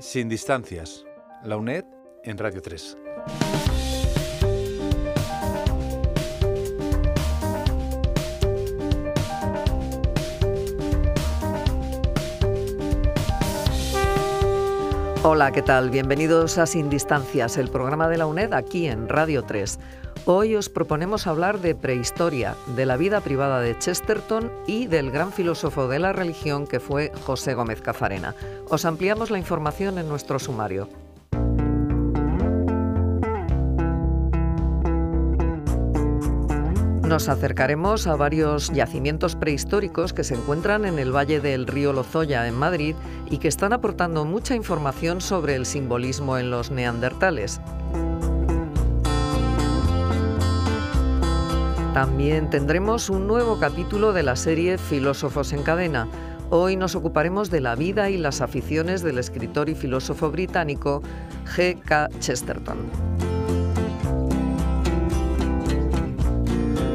Sin distancias, la UNED en Radio 3. Hola, ¿qué tal? Bienvenidos a Sin Distancias, el programa de la UNED aquí en Radio 3. Hoy os proponemos hablar de prehistoria, de la vida privada de Chesterton y del gran filósofo de la religión que fue José Gómez Cafarena. Os ampliamos la información en nuestro sumario. Nos acercaremos a varios yacimientos prehistóricos que se encuentran en el valle del río Lozoya, en Madrid, y que están aportando mucha información sobre el simbolismo en los neandertales. También tendremos un nuevo capítulo de la serie Filósofos en cadena. Hoy nos ocuparemos de la vida y las aficiones del escritor y filósofo británico G.K. Chesterton.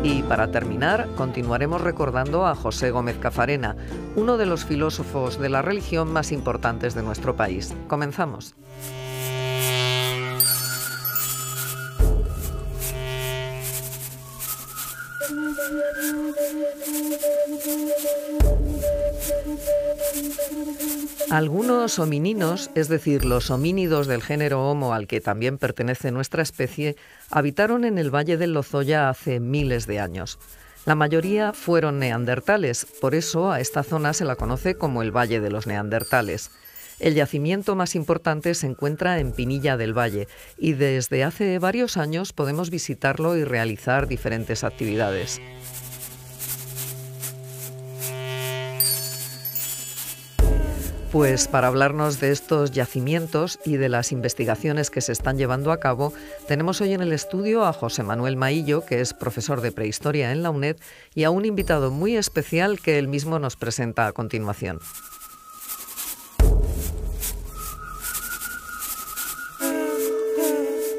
Y para terminar, continuaremos recordando a José Gómez Cafarena, uno de los filósofos de la religión más importantes de nuestro país. Comenzamos. Algunos homininos, es decir, los homínidos del género Homo al que también pertenece nuestra especie, habitaron en el Valle del Lozoya hace miles de años. La mayoría fueron neandertales, por eso a esta zona se la conoce como el Valle de los Neandertales. El yacimiento más importante se encuentra en Pinilla del Valle y desde hace varios años podemos visitarlo y realizar diferentes actividades. Pues para hablarnos de estos yacimientos y de las investigaciones que se están llevando a cabo, tenemos hoy en el estudio a José Manuel Maillo, que es profesor de prehistoria en la UNED, y a un invitado muy especial que él mismo nos presenta a continuación.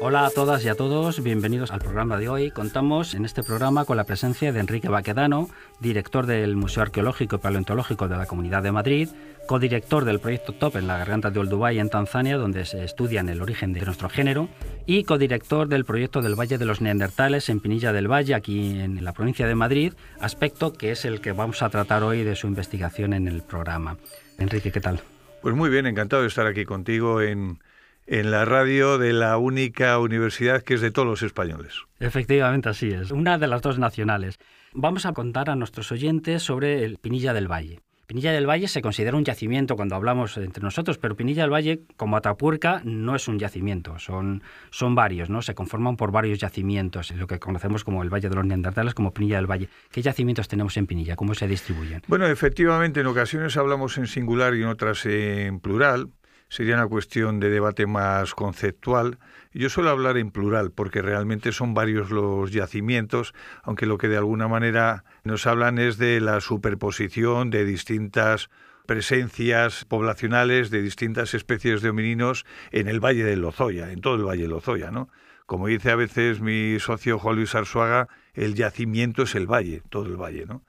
Hola a todas y a todos, bienvenidos al programa de hoy. Contamos en este programa con la presencia de Enrique Baquedano, director del Museo Arqueológico y Paleontológico de la Comunidad de Madrid, codirector del proyecto TOP en la garganta de Olduvai, en Tanzania, donde se estudian el origen de nuestro género, y codirector del proyecto del Valle de los Neandertales en Pinilla del Valle, aquí en la provincia de Madrid, aspecto que es el que vamos a tratar hoy de su investigación en el programa. Enrique, ¿qué tal? Pues muy bien, encantado de estar aquí contigo en, en la radio de la única universidad que es de todos los españoles. Efectivamente, así es, una de las dos nacionales. Vamos a contar a nuestros oyentes sobre el Pinilla del Valle. Pinilla del Valle se considera un yacimiento cuando hablamos entre nosotros, pero Pinilla del Valle, como Atapuerca, no es un yacimiento, son, son varios, ¿no? Se conforman por varios yacimientos, lo que conocemos como el Valle de los Neandertales, como Pinilla del Valle. ¿Qué yacimientos tenemos en Pinilla? ¿Cómo se distribuyen? Bueno, efectivamente, en ocasiones hablamos en singular y en otras en plural. Sería una cuestión de debate más conceptual. Yo suelo hablar en plural porque realmente son varios los yacimientos, aunque lo que de alguna manera nos hablan es de la superposición de distintas presencias poblacionales de distintas especies de homininos en el Valle de Lozoya, en todo el Valle de Lozoya, ¿no? Como dice a veces mi socio Juan Luis Arzuaga, el yacimiento es el valle, todo el valle, ¿no?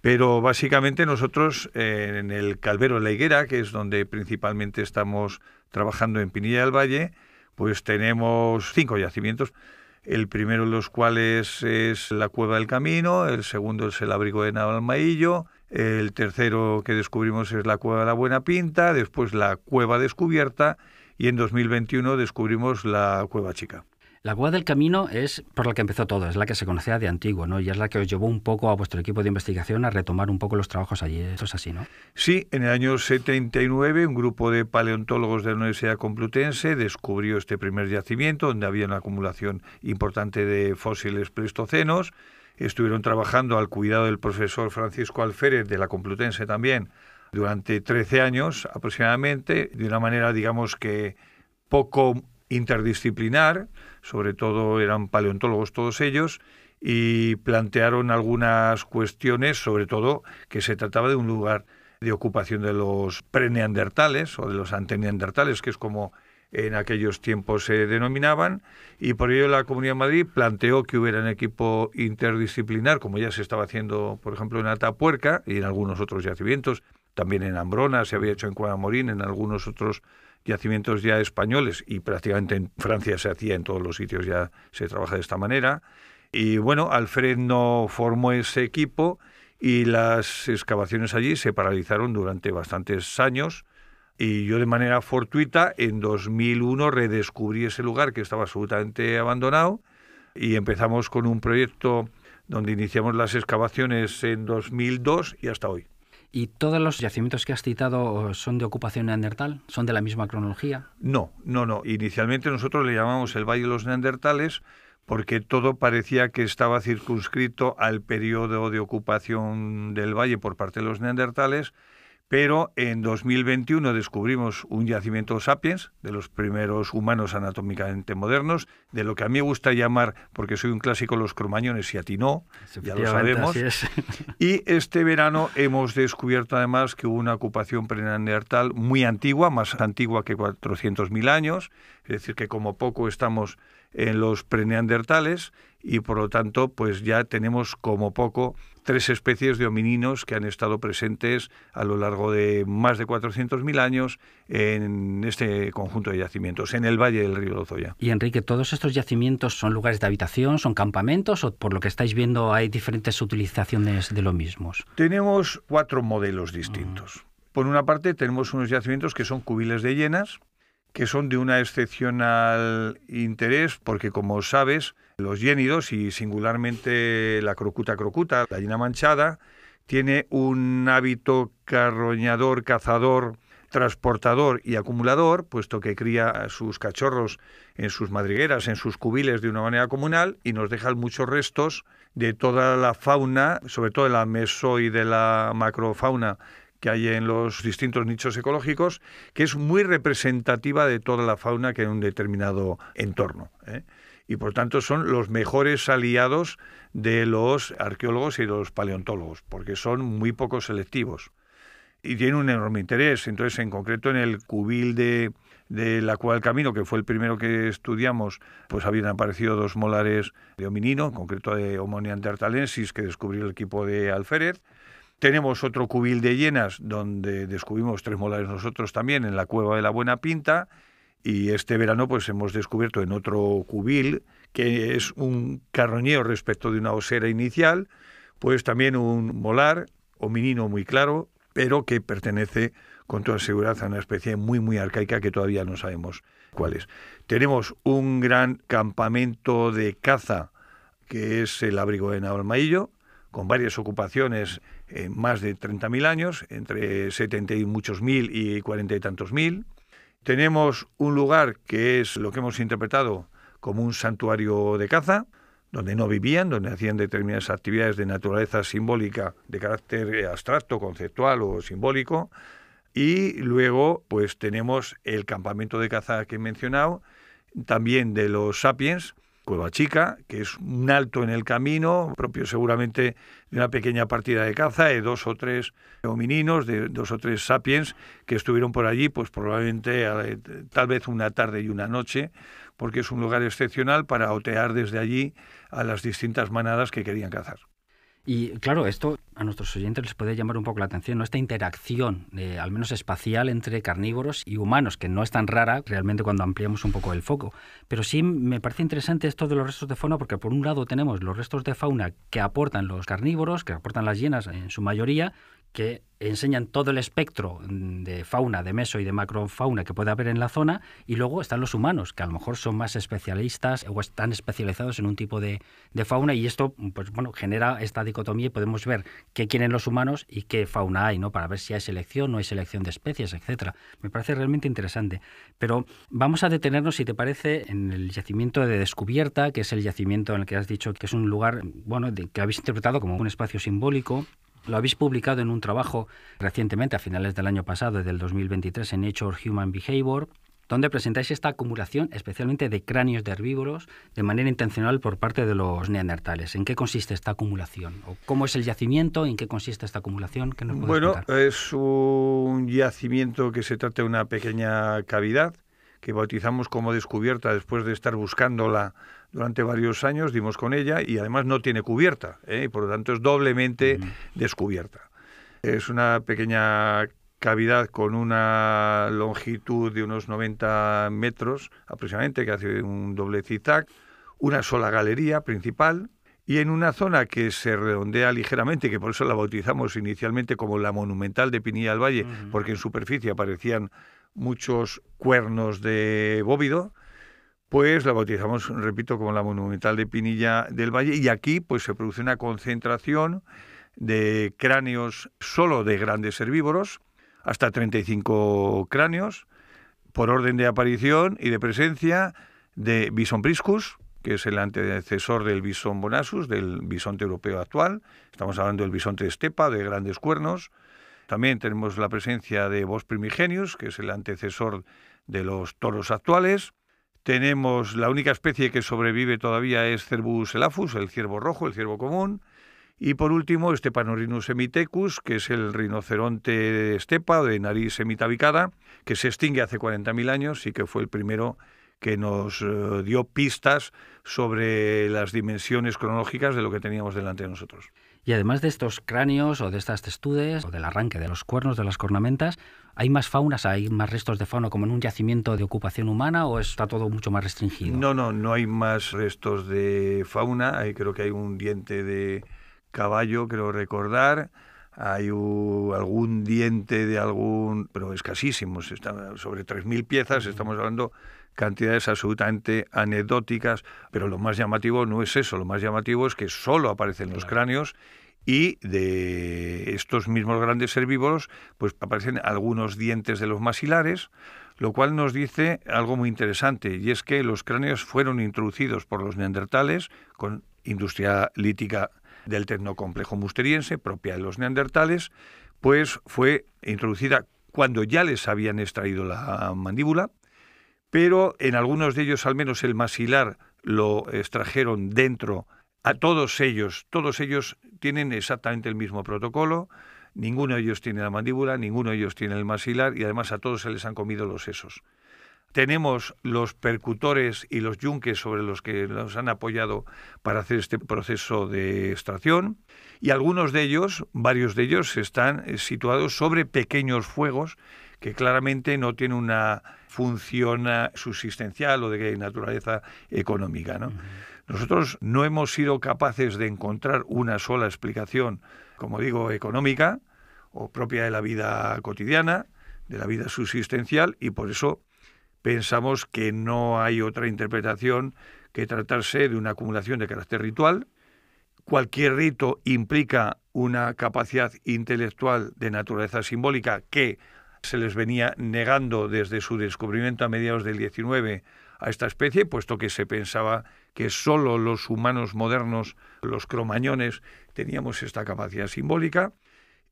Pero básicamente nosotros eh, en el Calvero de la Higuera, que es donde principalmente estamos trabajando en Pinilla del Valle, pues tenemos cinco yacimientos, el primero de los cuales es la Cueva del Camino, el segundo es el Abrigo de Navalmaillo, el tercero que descubrimos es la Cueva de la Buena Pinta, después la Cueva Descubierta y en 2021 descubrimos la Cueva Chica. La Cueva del Camino es por la que empezó todo, es la que se conocía de antiguo, ¿no? Y es la que os llevó un poco a vuestro equipo de investigación a retomar un poco los trabajos allí. eso es así, ¿no? Sí, en el año 79 un grupo de paleontólogos de la Universidad Complutense descubrió este primer yacimiento donde había una acumulación importante de fósiles Pleistocenos. Estuvieron trabajando al cuidado del profesor Francisco Alférez de la Complutense también durante 13 años aproximadamente, de una manera, digamos que poco interdisciplinar, sobre todo eran paleontólogos todos ellos, y plantearon algunas cuestiones, sobre todo que se trataba de un lugar de ocupación de los preneandertales o de los anteneandertales, que es como en aquellos tiempos se denominaban, y por ello la Comunidad de Madrid planteó que hubiera un equipo interdisciplinar, como ya se estaba haciendo, por ejemplo, en Atapuerca y en algunos otros yacimientos, también en Ambrona, se había hecho en Cuadamorín, en algunos otros yacimientos ya españoles y prácticamente en Francia se hacía, en todos los sitios ya se trabaja de esta manera. Y bueno, Alfred no formó ese equipo y las excavaciones allí se paralizaron durante bastantes años. Y yo de manera fortuita en 2001 redescubrí ese lugar que estaba absolutamente abandonado y empezamos con un proyecto donde iniciamos las excavaciones en 2002 y hasta hoy. ¿Y todos los yacimientos que has citado son de ocupación neandertal? ¿Son de la misma cronología? No, no, no. Inicialmente nosotros le llamamos el Valle de los Neandertales porque todo parecía que estaba circunscrito al periodo de ocupación del valle por parte de los neandertales pero en 2021 descubrimos un yacimiento sapiens, de los primeros humanos anatómicamente modernos, de lo que a mí me gusta llamar, porque soy un clásico, los cromañones y a ti no, ya lo sabemos. Y este verano hemos descubierto además que hubo una ocupación preneandertal muy antigua, más antigua que 400.000 años, es decir, que como poco estamos en los preneandertales, y por lo tanto pues ya tenemos como poco tres especies de homininos que han estado presentes a lo largo de más de 400.000 años en este conjunto de yacimientos, en el valle del río Lozoya. Y Enrique, ¿todos estos yacimientos son lugares de habitación, son campamentos o por lo que estáis viendo hay diferentes utilizaciones de los mismos? Tenemos cuatro modelos distintos. Ah. Por una parte tenemos unos yacimientos que son cubiles de llenas, que son de un excepcional interés porque como sabes, los yénidos y singularmente la crocuta crocuta, la gallina manchada, tiene un hábito carroñador, cazador, transportador y acumulador, puesto que cría a sus cachorros en sus madrigueras, en sus cubiles de una manera comunal y nos deja muchos restos de toda la fauna, sobre todo de la meso y de la macrofauna que hay en los distintos nichos ecológicos, que es muy representativa de toda la fauna que en un determinado entorno. ¿eh? y por tanto son los mejores aliados de los arqueólogos y los paleontólogos, porque son muy poco selectivos y tienen un enorme interés. Entonces, en concreto, en el cubil de, la Cueva del Camino, que fue el primero que estudiamos, pues habían aparecido dos molares de hominino, en concreto de Homo neanderthalensis, que descubrió el equipo de Alférez. Tenemos otro cubil de hienas, donde descubrimos tres molares nosotros también, en la Cueva de la Buena Pinta. Y este verano pues hemos descubierto en otro cubil, que es un carroñeo respecto de una osera inicial, pues también un molar hominino muy claro, pero que pertenece con toda seguridad a una especie muy muy arcaica que todavía no sabemos cuál es. Tenemos un gran campamento de caza que es el abrigo de Navalmaillo, con varias ocupaciones en más de 30.000 años, entre 70 y muchos mil y cuarenta y tantos mil. Tenemos un lugar que es lo que hemos interpretado como un santuario de caza, donde no vivían, donde hacían determinadas actividades de naturaleza simbólica, de carácter eh, abstracto, conceptual o simbólico. Y luego, pues tenemos el campamento de caza que he mencionado, también de los sapiens, Cueva Chica, que es un alto en el camino, propio seguramente de una pequeña partida de caza, de dos o tres homininos, de dos o tres sapiens que estuvieron por allí, pues probablemente tal vez una tarde y una noche, porque es un lugar excepcional para otear desde allí a las distintas manadas que querían cazar. Y claro, esto a nuestros oyentes les puede llamar un poco la atención, ¿no? esta interacción, eh, al menos espacial, entre carnívoros y humanos, que no es tan rara realmente cuando ampliamos un poco el foco. Pero sí me parece interesante esto de los restos de fauna, porque por un lado tenemos los restos de fauna que aportan los carnívoros, que aportan las hienas en su mayoría, que enseñan todo el espectro mm, de fauna, de meso y de macrofauna que puede haber en la zona, y luego están los humanos, que a lo mejor son más especialistas o están especializados en un tipo de, fauna, y esto mm, pues, bueno, genera esta dicotomía y podemos ver qué quieren los humanos y qué fauna hay, ¿no? para ver si hay selección, no hay selección de especies, etc. Me parece realmente interesante. Pero vamos a detenernos, si te parece, en el yacimiento de descubierta, que es el yacimiento en el que has dicho que es un lugar mm, bueno, que habéis interpretado como un espacio simbólico lo habéis publicado en un trabajo recientemente, a finales del año pasado, del 2023, en Nature Human Behavior, donde presentáis esta acumulación especialmente de cráneos de herbívoros de manera intencional por parte de los neandertales. ¿En qué consiste esta acumulación? ¿O ¿Cómo es el yacimiento? ¿En qué consiste esta acumulación? bueno, es un yacimiento que se trata de una pequeña cavidad que bautizamos como descubierta después de estar buscándola durante varios años, dimos con ella y además no tiene cubierta, ¿eh? y por lo tanto es doblemente descubierta. Es una pequeña cavidad con una longitud de unos 90 metros aproximadamente, que hace un doble zigzag, una sola galería principal, y en una zona que se redondea ligeramente, que por eso la bautizamos inicialmente como la monumental de Pinilla del Valle, porque en superficie aparecían muchos cuernos de bóvido, pues la bautizamos, repito, como la Monumental de Pinilla del Valle y aquí pues se produce una concentración de cráneos solo de grandes herbívoros, hasta 35 cráneos, por orden de aparición y de presencia de Bison priscus, que es el antecesor del Bison bonasus, del bisonte europeo actual. Estamos hablando del bisonte estepa, de grandes cuernos. También tenemos la presencia de Bos primigenius, que es el antecesor de los toros actuales. Tenemos la única especie que sobrevive todavía es Cervus elaphus, el ciervo rojo, el ciervo común. Y por último, este panorhinus emitecus, que es el rinoceronte de estepa de nariz semitabicada, que se extingue hace 40.000 años y que fue el primero que nos eh, dio pistas sobre las dimensiones cronológicas de lo que teníamos delante de nosotros. Y además de estos cráneos o de estas testudes o del arranque de los cuernos de las cornamentas, ¿hay más faunas, hay más restos de fauna como en un yacimiento de ocupación humana o está todo mucho más restringido? No, no, no hay más restos de fauna. creo que hay un diente de caballo, creo recordar. Hay algún diente de algún, pero escasísimos, sobre 3.000 piezas, estamos hablando cantidades absolutamente anecdóticas, pero lo más llamativo no es eso, lo más llamativo es que solo aparecen los cráneos y de estos mismos grandes herbívoros pues aparecen algunos dientes de los masilares, lo cual nos dice algo muy interesante y es que los cráneos fueron introducidos por los neandertales con industria lítica del tecnocomplejo musteriense, propia de los neandertales, pues fue introducida cuando ya les habían extraído la mandíbula pero en algunos de ellos, al menos el masilar lo extrajeron dentro. A todos ellos, todos ellos tienen exactamente el mismo protocolo, ninguno de ellos tiene la mandíbula, ninguno de ellos tiene el masilar y además a todos se les han comido los sesos. Tenemos los percutores y los yunques sobre los que nos han apoyado para hacer este proceso de extracción y algunos de ellos, varios de ellos, están eh, situados sobre pequeños fuegos que claramente no tiene una función eh, subsistencial o de naturaleza económica. ¿no? Nosotros no hemos sido capaces de encontrar una sola explicación, como digo, económica o propia de la vida cotidiana, de la vida subsistencial, y por eso pensamos que no hay otra interpretación que tratarse de una acumulación de carácter ritual. Cualquier rito implica una capacidad intelectual de naturaleza simbólica que se les venía negando desde su descubrimiento a mediados del 19 a esta especie, puesto que se pensaba que solo los humanos modernos, los cromañones, teníamos esta capacidad simbólica.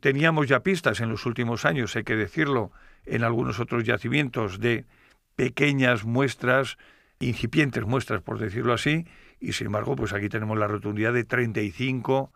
Teníamos ya pistas en los últimos años, hay que decirlo, en algunos otros yacimientos de pequeñas muestras, incipientes muestras, por decirlo así, y sin embargo, pues aquí tenemos la rotundidad de 35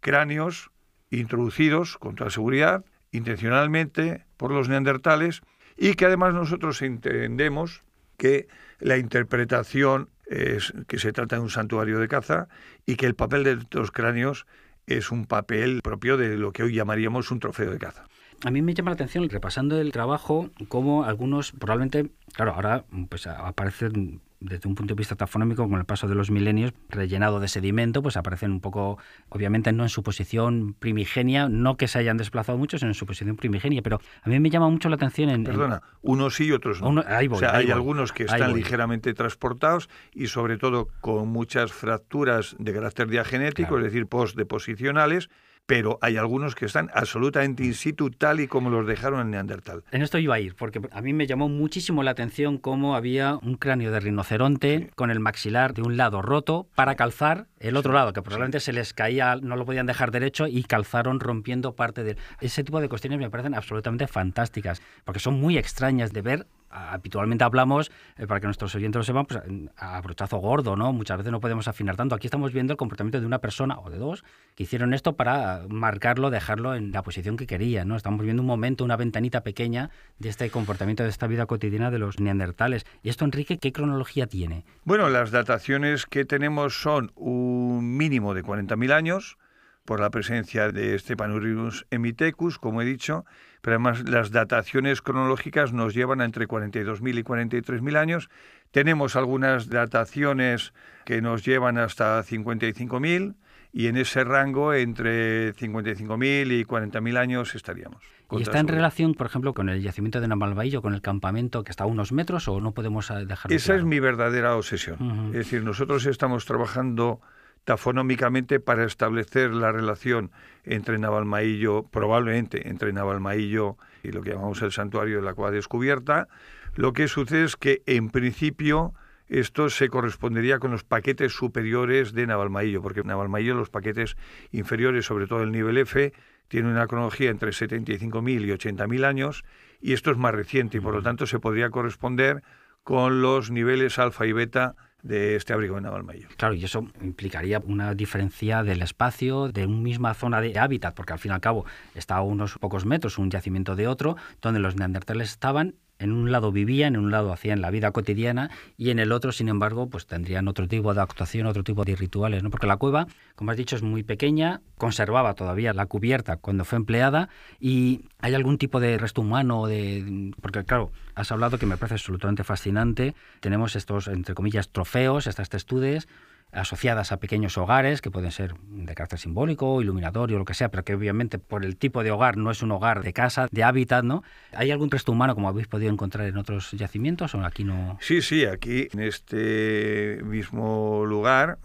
cráneos introducidos, con toda seguridad, intencionalmente por los neandertales y que además nosotros entendemos que la interpretación es que se trata de un santuario de caza y que el papel de los cráneos es un papel propio de lo que hoy llamaríamos un trofeo de caza. A mí me llama la atención, repasando el trabajo, cómo algunos, probablemente, claro, ahora pues aparecen desde un punto de vista tafonómico, con el paso de los milenios, rellenado de sedimento, pues aparecen un poco, obviamente no en su posición primigenia, no que se hayan desplazado mucho, sino en su posición primigenia, pero a mí me llama mucho la atención en... Perdona, unos sí y otros no. hay algunos que están ligeramente transportados y sobre todo con muchas fracturas de carácter diagenético, es decir, deposicionales pero hay algunos que están absolutamente in situ tal y como los dejaron en Neandertal. En esto iba a ir, porque a mí me llamó muchísimo la atención cómo había un cráneo de rinoceronte con el maxilar de un lado roto para calzar el otro lado, que probablemente se les caía, no lo podían dejar derecho y calzaron rompiendo parte de... Ese tipo de cuestiones me parecen absolutamente fantásticas, porque son muy extrañas de ver habitualmente hablamos, eh, para que nuestros oyentes lo sepan, pues a, brochazo gordo, ¿no? Muchas veces no podemos afinar tanto. Aquí estamos viendo el comportamiento de una persona o de dos que hicieron esto para marcarlo, dejarlo en la posición que querían, ¿no? Estamos viendo un momento, una ventanita pequeña de este comportamiento, de esta vida cotidiana de los neandertales. ¿Y esto, Enrique, qué cronología tiene? Bueno, las dataciones que tenemos son un mínimo de 40.000 años por la presencia de Panurinus emitecus, como he dicho, pero además las dataciones cronológicas nos llevan a entre 42.000 y 43.000 años. Tenemos algunas dataciones que nos llevan hasta 55.000 y en ese rango entre 55.000 y 40.000 años estaríamos. ¿Y está en relación, por ejemplo, con el yacimiento de Namalbaillo, con el campamento que está a unos metros o no podemos dejarlo? Esa es mi verdadera obsesión. Es decir, nosotros estamos trabajando tafonómicamente para establecer la relación entre Navalmaillo, probablemente entre Navalmaillo y lo que llamamos el santuario de la cueva descubierta. Lo que sucede es que, en principio, esto se correspondería con los paquetes superiores de Navalmaillo, porque Navalmaillo, los paquetes inferiores, sobre todo el nivel F, tiene una cronología entre 75.000 y 80.000 años, y esto es más reciente, y por lo tanto se podría corresponder con los niveles alfa y beta de este abrigo de mayo. Claro, y eso implicaría una diferencia del espacio de una misma zona de hábitat, porque al fin y al cabo está a unos pocos metros un yacimiento de otro, donde los neandertales estaban en un lado vivían, en un lado hacían la vida cotidiana y en el otro, sin embargo, pues tendrían otro tipo de actuación, otro tipo de rituales, Porque la cueva, como has dicho, es muy pequeña, conservaba todavía la cubierta cuando fue empleada y hay algún tipo de resto humano, de... porque claro, has hablado que me parece absolutamente fascinante. Tenemos estos, entre comillas, trofeos, estas testudes asociadas a pequeños hogares que pueden ser de carácter simbólico, iluminatorio, lo que sea, pero que obviamente por el tipo de hogar no es un hogar de casa, de hábitat, ¿no? ¿Hay algún resto humano como habéis podido encontrar en otros yacimientos o aquí no? Sí, sí, aquí en este mismo lugar,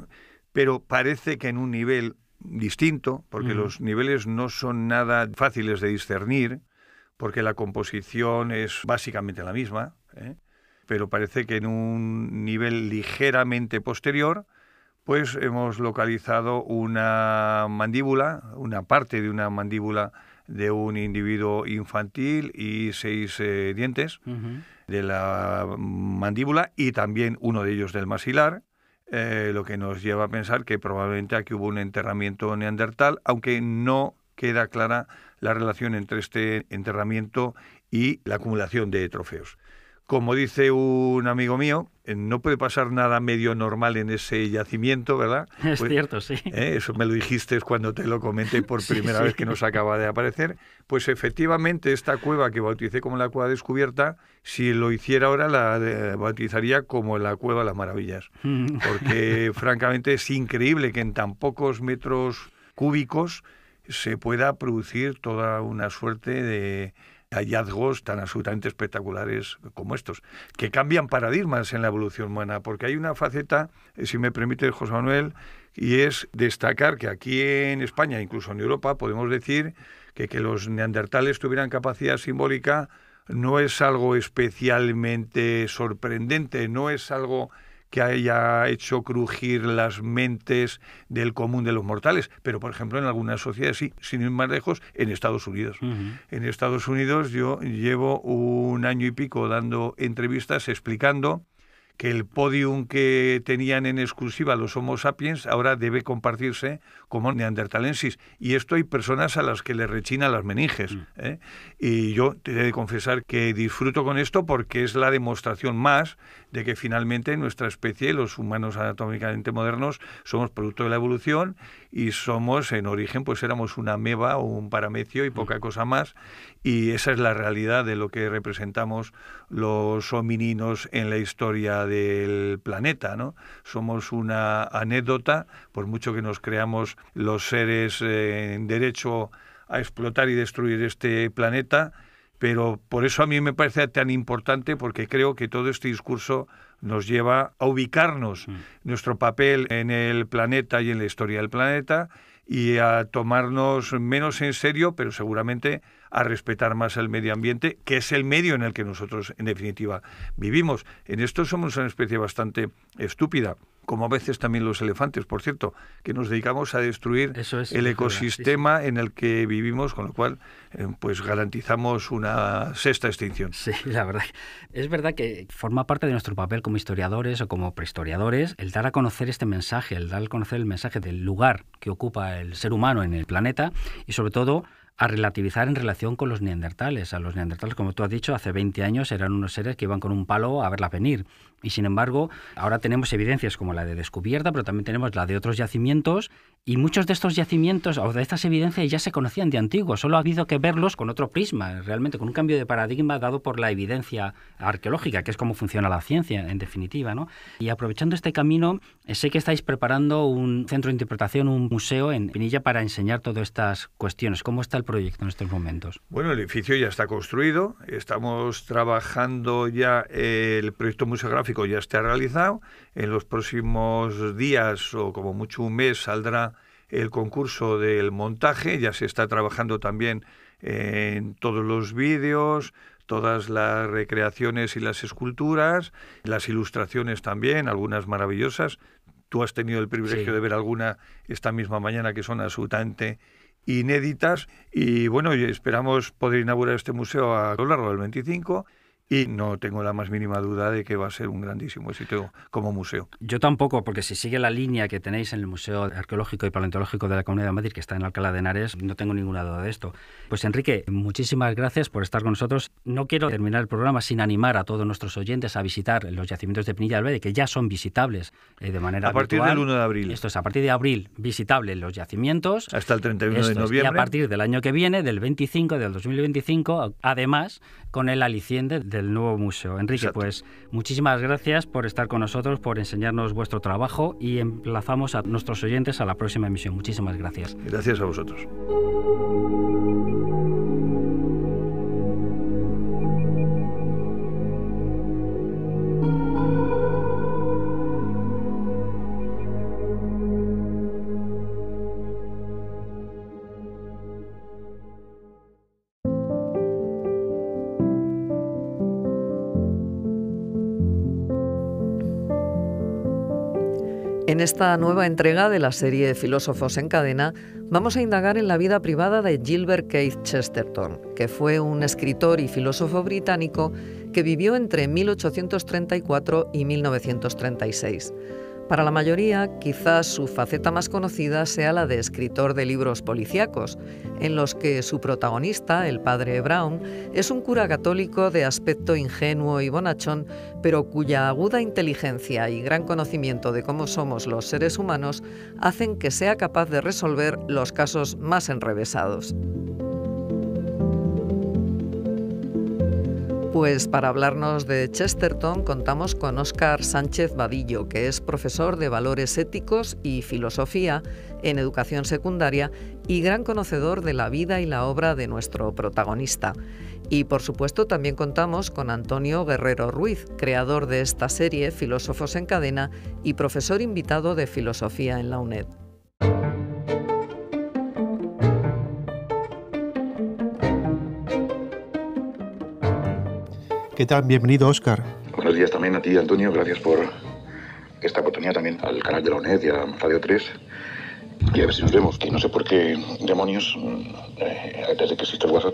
pero parece que en un nivel distinto, porque los niveles no son nada fáciles de discernir, porque la composición es básicamente la misma, ¿eh? pero parece que en un nivel ligeramente posterior, pues hemos localizado una mandíbula, una parte de una mandíbula de un individuo infantil y seis eh, dientes de la mandíbula y también uno de ellos del maxilar, eh, lo que nos lleva a pensar que probablemente aquí hubo un enterramiento neandertal, aunque no queda clara la relación entre este enterramiento y la acumulación de trofeos. Como dice un amigo mío, eh, no puede pasar nada medio normal en ese yacimiento, ¿verdad? Es pues, cierto, sí. Eh, eso me lo dijiste cuando te lo comenté por primera vez que nos acaba de aparecer. Pues efectivamente esta cueva que bauticé como la cueva descubierta, si lo hiciera ahora la eh, bautizaría como la cueva de las maravillas. Mm. Porque francamente es increíble que en tan pocos metros cúbicos se pueda producir toda una suerte de hallazgos tan absolutamente espectaculares como estos, que cambian paradigmas en la evolución humana, porque hay una faceta, eh, si me permite José Manuel, y es destacar que aquí en España, incluso en Europa, podemos decir que, que los neandertales tuvieran capacidad simbólica no es algo especialmente sorprendente, no es algo que haya hecho crujir las mentes del común de los mortales, pero por ejemplo en algunas sociedades sí, sin ir más lejos, en Estados Unidos. En Estados Unidos yo llevo un año y pico dando entrevistas explicando que el podium que tenían en exclusiva los Homo sapiens ahora debe compartirse como neandertalensis. Y esto hay personas a las que le rechina las meninges. Mm. ¿eh? Y yo te he de confesar que disfruto con esto porque es la demostración más de que finalmente nuestra especie, los humanos anatómicamente modernos, somos producto de la evolución y somos, en origen, pues éramos una meba o un paramecio y mm. poca cosa más. Y esa es la realidad de lo que representamos los homininos en la historia del planeta, ¿no? Somos una anécdota, por mucho que nos creamos los seres eh, en derecho a explotar y destruir este planeta, pero por eso a mí me parece tan importante porque creo que todo este discurso nos lleva a ubicarnos mm. nuestro papel en el planeta y en la historia del planeta y a tomarnos menos en serio, pero seguramente a respetar más el medio ambiente, que es el medio en el que nosotros, en definitiva, vivimos. En esto somos una especie bastante estúpida como a veces también los elefantes, por cierto, que nos dedicamos a destruir el ecosistema en el que vivimos, con lo cual eh, pues garantizamos una sexta extinción. Sí, la verdad. Es verdad que forma parte de nuestro papel como historiadores o como prehistoriadores el dar a conocer este mensaje, el dar a conocer el mensaje del lugar que ocupa el ser humano en el planeta y sobre todo a relativizar en relación con los neandertales. A los neandertales, como tú has dicho, hace 20 años eran unos seres que iban con un palo a verlas venir. Y sin embargo, ahora tenemos evidencias como la de descubierta, pero también tenemos la de otros yacimientos, y muchos de estos yacimientos o de estas evidencias ya se conocían de antiguo, solo ha habido que verlos con otro prisma, realmente con un cambio de paradigma dado por la evidencia arqueológica, que es cómo funciona la ciencia en definitiva. ¿no? Y aprovechando este camino, eh, sé que estáis preparando un centro de interpretación, un museo en Pinilla para enseñar todas estas cuestiones. ¿Cómo está el proyecto en estos momentos? Bueno, el edificio ya está construido, estamos trabajando ya el proyecto museográfico ya está realizado. En los próximos días o como mucho un mes saldrá el concurso del montaje. Ya se está trabajando también en todos los vídeos, todas las recreaciones y las esculturas, las ilustraciones también, algunas maravillosas. Tú has tenido el privilegio de ver alguna esta misma mañana que son absolutamente inéditas y bueno, esperamos poder inaugurar este museo a lo largo del 25 y no tengo la más mínima duda de que va a ser un grandísimo sitio como museo. Yo tampoco, porque si sigue la línea que tenéis en el Museo Arqueológico y Paleontológico de la Comunidad de Madrid, que está en Alcalá de Henares, no tengo ninguna duda de esto. Pues Enrique, muchísimas gracias por estar con nosotros. No quiero terminar el programa sin animar a todos nuestros oyentes a visitar los yacimientos de Pinilla del Verde, que ya son visitables eh, de manera A partir del 1 de abril. Esto es, a partir de abril, visitables los yacimientos. Hasta el 31 de noviembre. y a partir del año que viene, del 25, del 2025, además, con el aliciente del nuevo museo. Enrique, pues muchísimas gracias por estar con nosotros, por enseñarnos vuestro trabajo y emplazamos a nuestros oyentes a la próxima emisión. Muchísimas gracias. Gracias a vosotros. En esta nueva entrega de la serie Filósofos en cadena, vamos a indagar en la vida privada de Gilbert Keith Chesterton, que fue un escritor y filósofo británico que vivió entre 1834 y 1936. Para la mayoría, quizás su faceta más conocida sea la de escritor de libros policíacos, en los que su protagonista, el padre Brown, es un cura católico de aspecto ingenuo y bonachón, pero cuya aguda inteligencia y gran conocimiento de cómo somos los seres humanos hacen que sea capaz de resolver los casos más enrevesados. Pues para hablarnos de Chesterton contamos con Óscar Sánchez Vadillo, que es profesor de valores éticos y filosofía en educación secundaria y gran conocedor de la vida y la obra de nuestro protagonista. Y por supuesto también contamos con Antonio Guerrero Ruiz, creador de esta serie Filósofos en Cadena y profesor invitado de filosofía en la UNED. ¿Qué tal? Bienvenido, Óscar. Buenos días también a ti, Antonio. Gracias por esta oportunidad también al canal de la UNED y a Radio 3. Y a ver si nos vemos, que no sé por qué demonios, mm, eh, desde que existe el WhatsApp,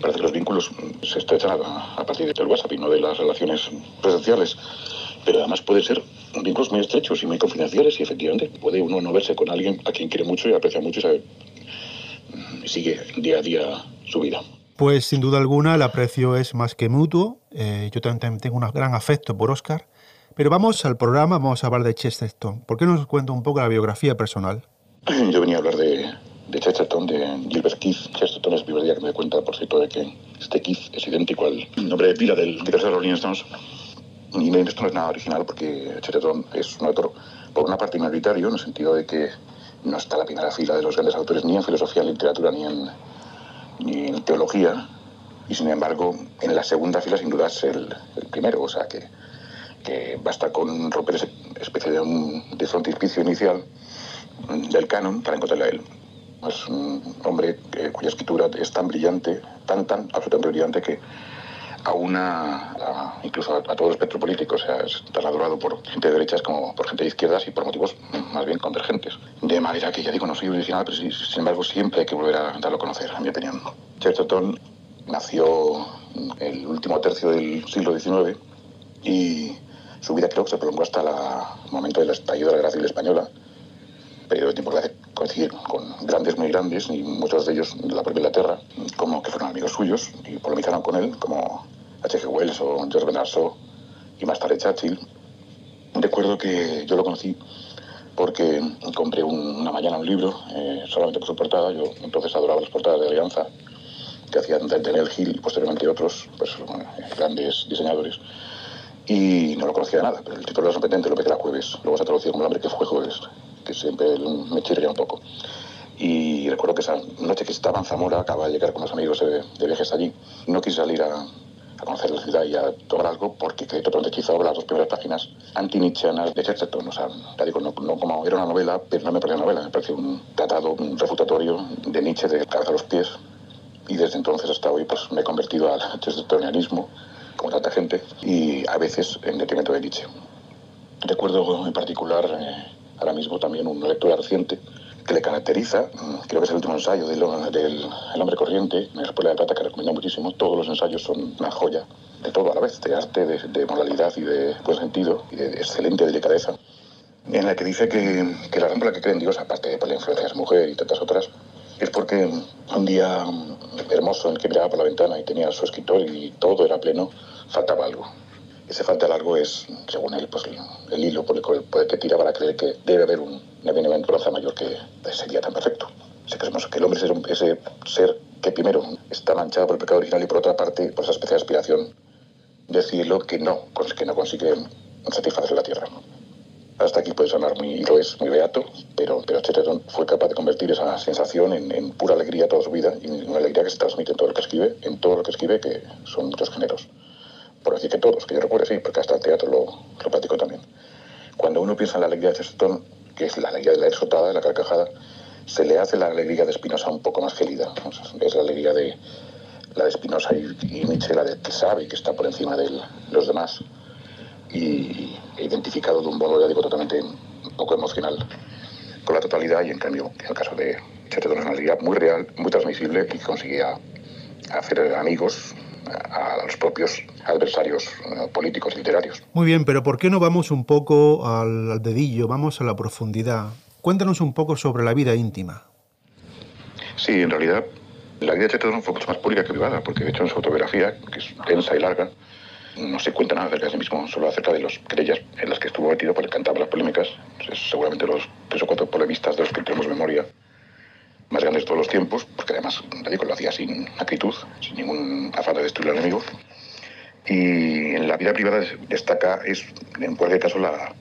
parece que los vínculos se estrechan a, partir del WhatsApp y no de las relaciones presenciales. Pero además puede ser vínculos muy estrechos y muy confidenciales y efectivamente puede uno no verse con alguien a quien quiere mucho y aprecia mucho y mm, sigue día a día su vida. Pues sin duda alguna el aprecio es más que mutuo. Eh, yo también tengo un gran afecto por Oscar. Pero vamos al programa, vamos a hablar de Chesterton. ¿Por qué nos cuenta un poco la biografía personal? Yo venía a hablar de, Chester Chesterton, de Gilbert Keith. Chesterton es primer día que me cuenta, por cierto, de que este Keith es idéntico al nombre de pila del director de los Rolling Stones. Y no es nada original porque Chesterton es un autor, por una parte, minoritario, en el sentido de que no está la primera fila de los grandes autores ni en filosofía, ni en literatura, ni en ni en teología, y sin embargo, en la segunda fila sin duda es el, primero, o sea que, basta con romper esa especie de, un, de frontispicio inicial del canon para encontrarle a él. Es un hombre eh, cuya escritura es tan brillante, tan, tan absolutamente brillante que a una, a, incluso a, todo el espectro político, o sea, es trasladado por gente de derechas como por gente de izquierdas y por motivos más bien convergentes. De manera que ya digo, no soy original, pero sin embargo siempre hay que volver a darlo a conocer, en mi opinión. Chesterton nació el último tercio del siglo XIX y su vida creo que se prolongó hasta el momento del estallido de la Guerra Civil Española de tiempo con grandes muy grandes y muchos de ellos de la propia Inglaterra, como que fueron amigos suyos y polemizaron con él, como H.G. Wells o George Bernard Shaw y más tarde Churchill. Recuerdo que yo lo conocí porque compré una mañana un libro eh, solamente por su portada. Yo entonces adoraba las portadas de Alianza que hacían Daniel Hill y posteriormente otros pues, eh, grandes diseñadores. Y no lo conocía nada, pero el título era sorprendente lo que era jueves. Luego se ha traducido como el hombre que fue jueves que siempre me chirría un poco. Y recuerdo que esa noche que estaba en Zamora, acababa de llegar con los amigos de, de viajes allí, no quise salir a, conocer la ciudad y a tomar algo porque quedé totalmente hechizado las dos primeras páginas antinichianas de Chesterton. O digo, no, como era una novela, pero no me parecía una novela, me parecía un tratado, refutatorio de Nietzsche de cabeza a los pies. Y desde entonces hasta hoy pues me he convertido al chestertonianismo, como tanta gente, y a veces en detrimento de Nietzsche. Recuerdo en particular... Eh, ahora mismo también una lectura reciente que le caracteriza, mm, creo que es el último ensayo del, hombre corriente, en la Escuela de Plata, que recomiendo muchísimo, todos los ensayos son una joya de todo a la vez, de arte, de, moralidad y de buen sentido, y de excelente delicadeza, en la que dice que, la razón que cree que creen Dios, aparte de por la influencia de su mujer y tantas otras, es porque un día mm, hermoso en el que miraba por la ventana y tenía su escritor y todo era pleno, faltaba algo ese falta largo es, según él, pues, el hilo por el, que tira para creer que debe haber un, una bienaventuranza mayor que sería tan perfecto. Si que el hombre es ese ser que primero está manchado por el pecado original y por otra parte por esa especie de aspiración decirlo que no, que no consigue satisfacer la tierra. Hasta aquí puede sonar muy lo es, muy beato, pero, pero este fue capaz de convertir esa sensación en, pura alegría toda su vida y una alegría que se transmite en todo lo que escribe, en todo lo que escribe, que son muchos géneros por decir que todos, que yo recuerdo sí, porque hasta el teatro lo, lo platico también. Cuando uno piensa en la alegría de Chesterton, que es la alegría de la exotada, de la carcajada, se le hace la alegría de Espinosa un poco más gelida. es la alegría de la de Espinosa y, Nietzsche, la de que sabe que está por encima de los demás y identificado de un modo, ya digo, totalmente un poco emocional con la totalidad y en cambio, en el caso de Chesterton es una alegría muy real, muy transmisible y conseguía hacer amigos a los propios adversarios eh, políticos literarios. Muy bien, pero ¿por qué no vamos un poco al, dedillo, vamos a la profundidad? Cuéntanos un poco sobre la vida íntima. Sí, en realidad la vida de Chesterton fue mucho más pública que privada, porque de hecho en su autobiografía, que es densa y larga, no se cuenta nada acerca de sí mismo, solo acerca de las querellas en las que estuvo metido por el cantar las polémicas. seguramente los tres o cuatro polemistas de los que tenemos memoria más grandes de todos los tiempos, porque además nadie lo hacía sin actitud, sin ningún afán de destruir al enemigo. Y en la vida privada destaca, es en cualquier caso, la,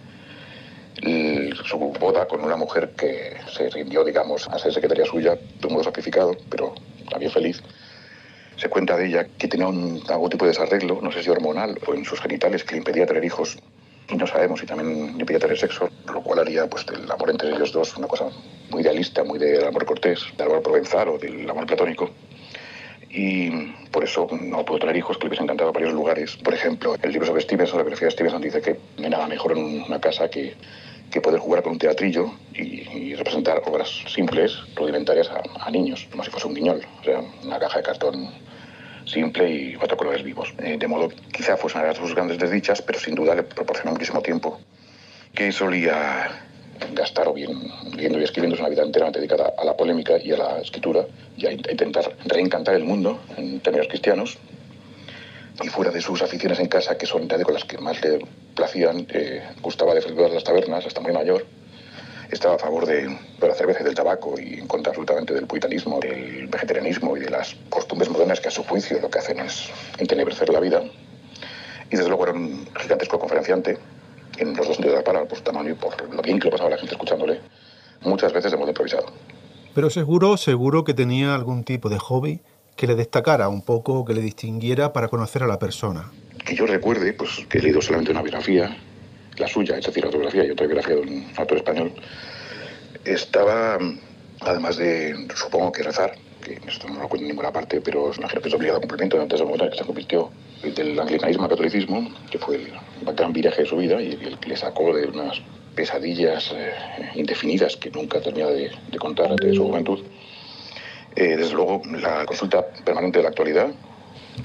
su boda con una mujer que se rindió, digamos, a ser secretaria suya, de un modo sacrificado, pero también feliz. Se cuenta de ella que tenía un, algún tipo de desarreglo, no sé si hormonal o en sus genitales, que le impedía tener hijos y no sabemos si también ni pediatra tener sexo, lo cual haría pues el amor entre ellos dos una cosa muy idealista, muy del amor cortés, del amor provenzal o del amor platónico. Y por eso no puedo tener hijos que le hubiesen encantado a varios lugares. Por ejemplo, el libro sobre Stevenson, la biografía de Stevenson, dice que me nada mejor en una casa que, poder jugar con un teatrillo y, representar obras simples, rudimentarias a, a niños, como si fuese un guiñol, o sea, una caja de cartón simple y cuatro colores vivos. Eh, de modo quizá fuese una de sus grandes desdichas, pero sin duda le proporcionó muchísimo tiempo que solía gastar o bien leyendo y escribiendo es una vida enteramente dedicada a la polémica y a la escritura y a intentar reencantar el mundo en términos cristianos. Y fuera de sus aficiones en casa, que son de las que más le placían, eh, gustaba de frecuentar las tabernas hasta muy mayor, estaba a favor de, de la cerveza y del tabaco y en contra absolutamente del puritanismo, del vegetarianismo y de las costumbres modernas que a su juicio lo que hacen es entenebrecer la vida. Y desde luego era un gigantesco conferenciante, en los dos sentidos de la palabra, por su tamaño y por lo bien que lo pasaba la gente escuchándole, muchas veces de modo improvisado. Pero seguro, seguro que tenía algún tipo de hobby que le destacara un poco, que le distinguiera para conocer a la persona. Que yo recuerde, pues que he leído solamente una biografía, la suya, es decir, la autografía y otra biografía de un autor español, estaba, además de, supongo que rezar, que esto no lo cuento en ninguna parte, pero es una jerarquía obligada a cumplimiento durante su momento que se convirtió del anglicanismo al catolicismo, que fue el gran viraje de su vida y el que le sacó de unas pesadillas eh, indefinidas que nunca terminaba de, contar de su juventud. Eh, desde luego, la consulta permanente de la actualidad,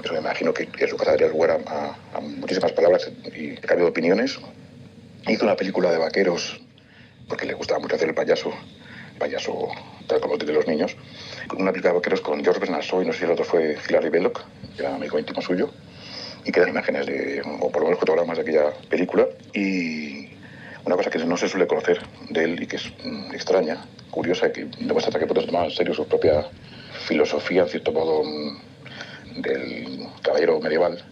eso me imagino que, en su casa daría a, a muchísimas palabras y cambio de opiniones, Hizo una película de vaqueros, porque le gustaba mucho hacer el payaso, payaso tal como tienen los niños. Una película de vaqueros con George Bernard y no sé si el otro fue Hilary Belloc, que era amigo íntimo suyo, y quedan imágenes, de, o por lo menos fotogramas de aquella película. Y una cosa que no se suele conocer de él y que es mm, extraña, curiosa, que demuestra hasta qué se tomaba en serio su propia filosofía, en cierto modo, mm, del caballero medieval,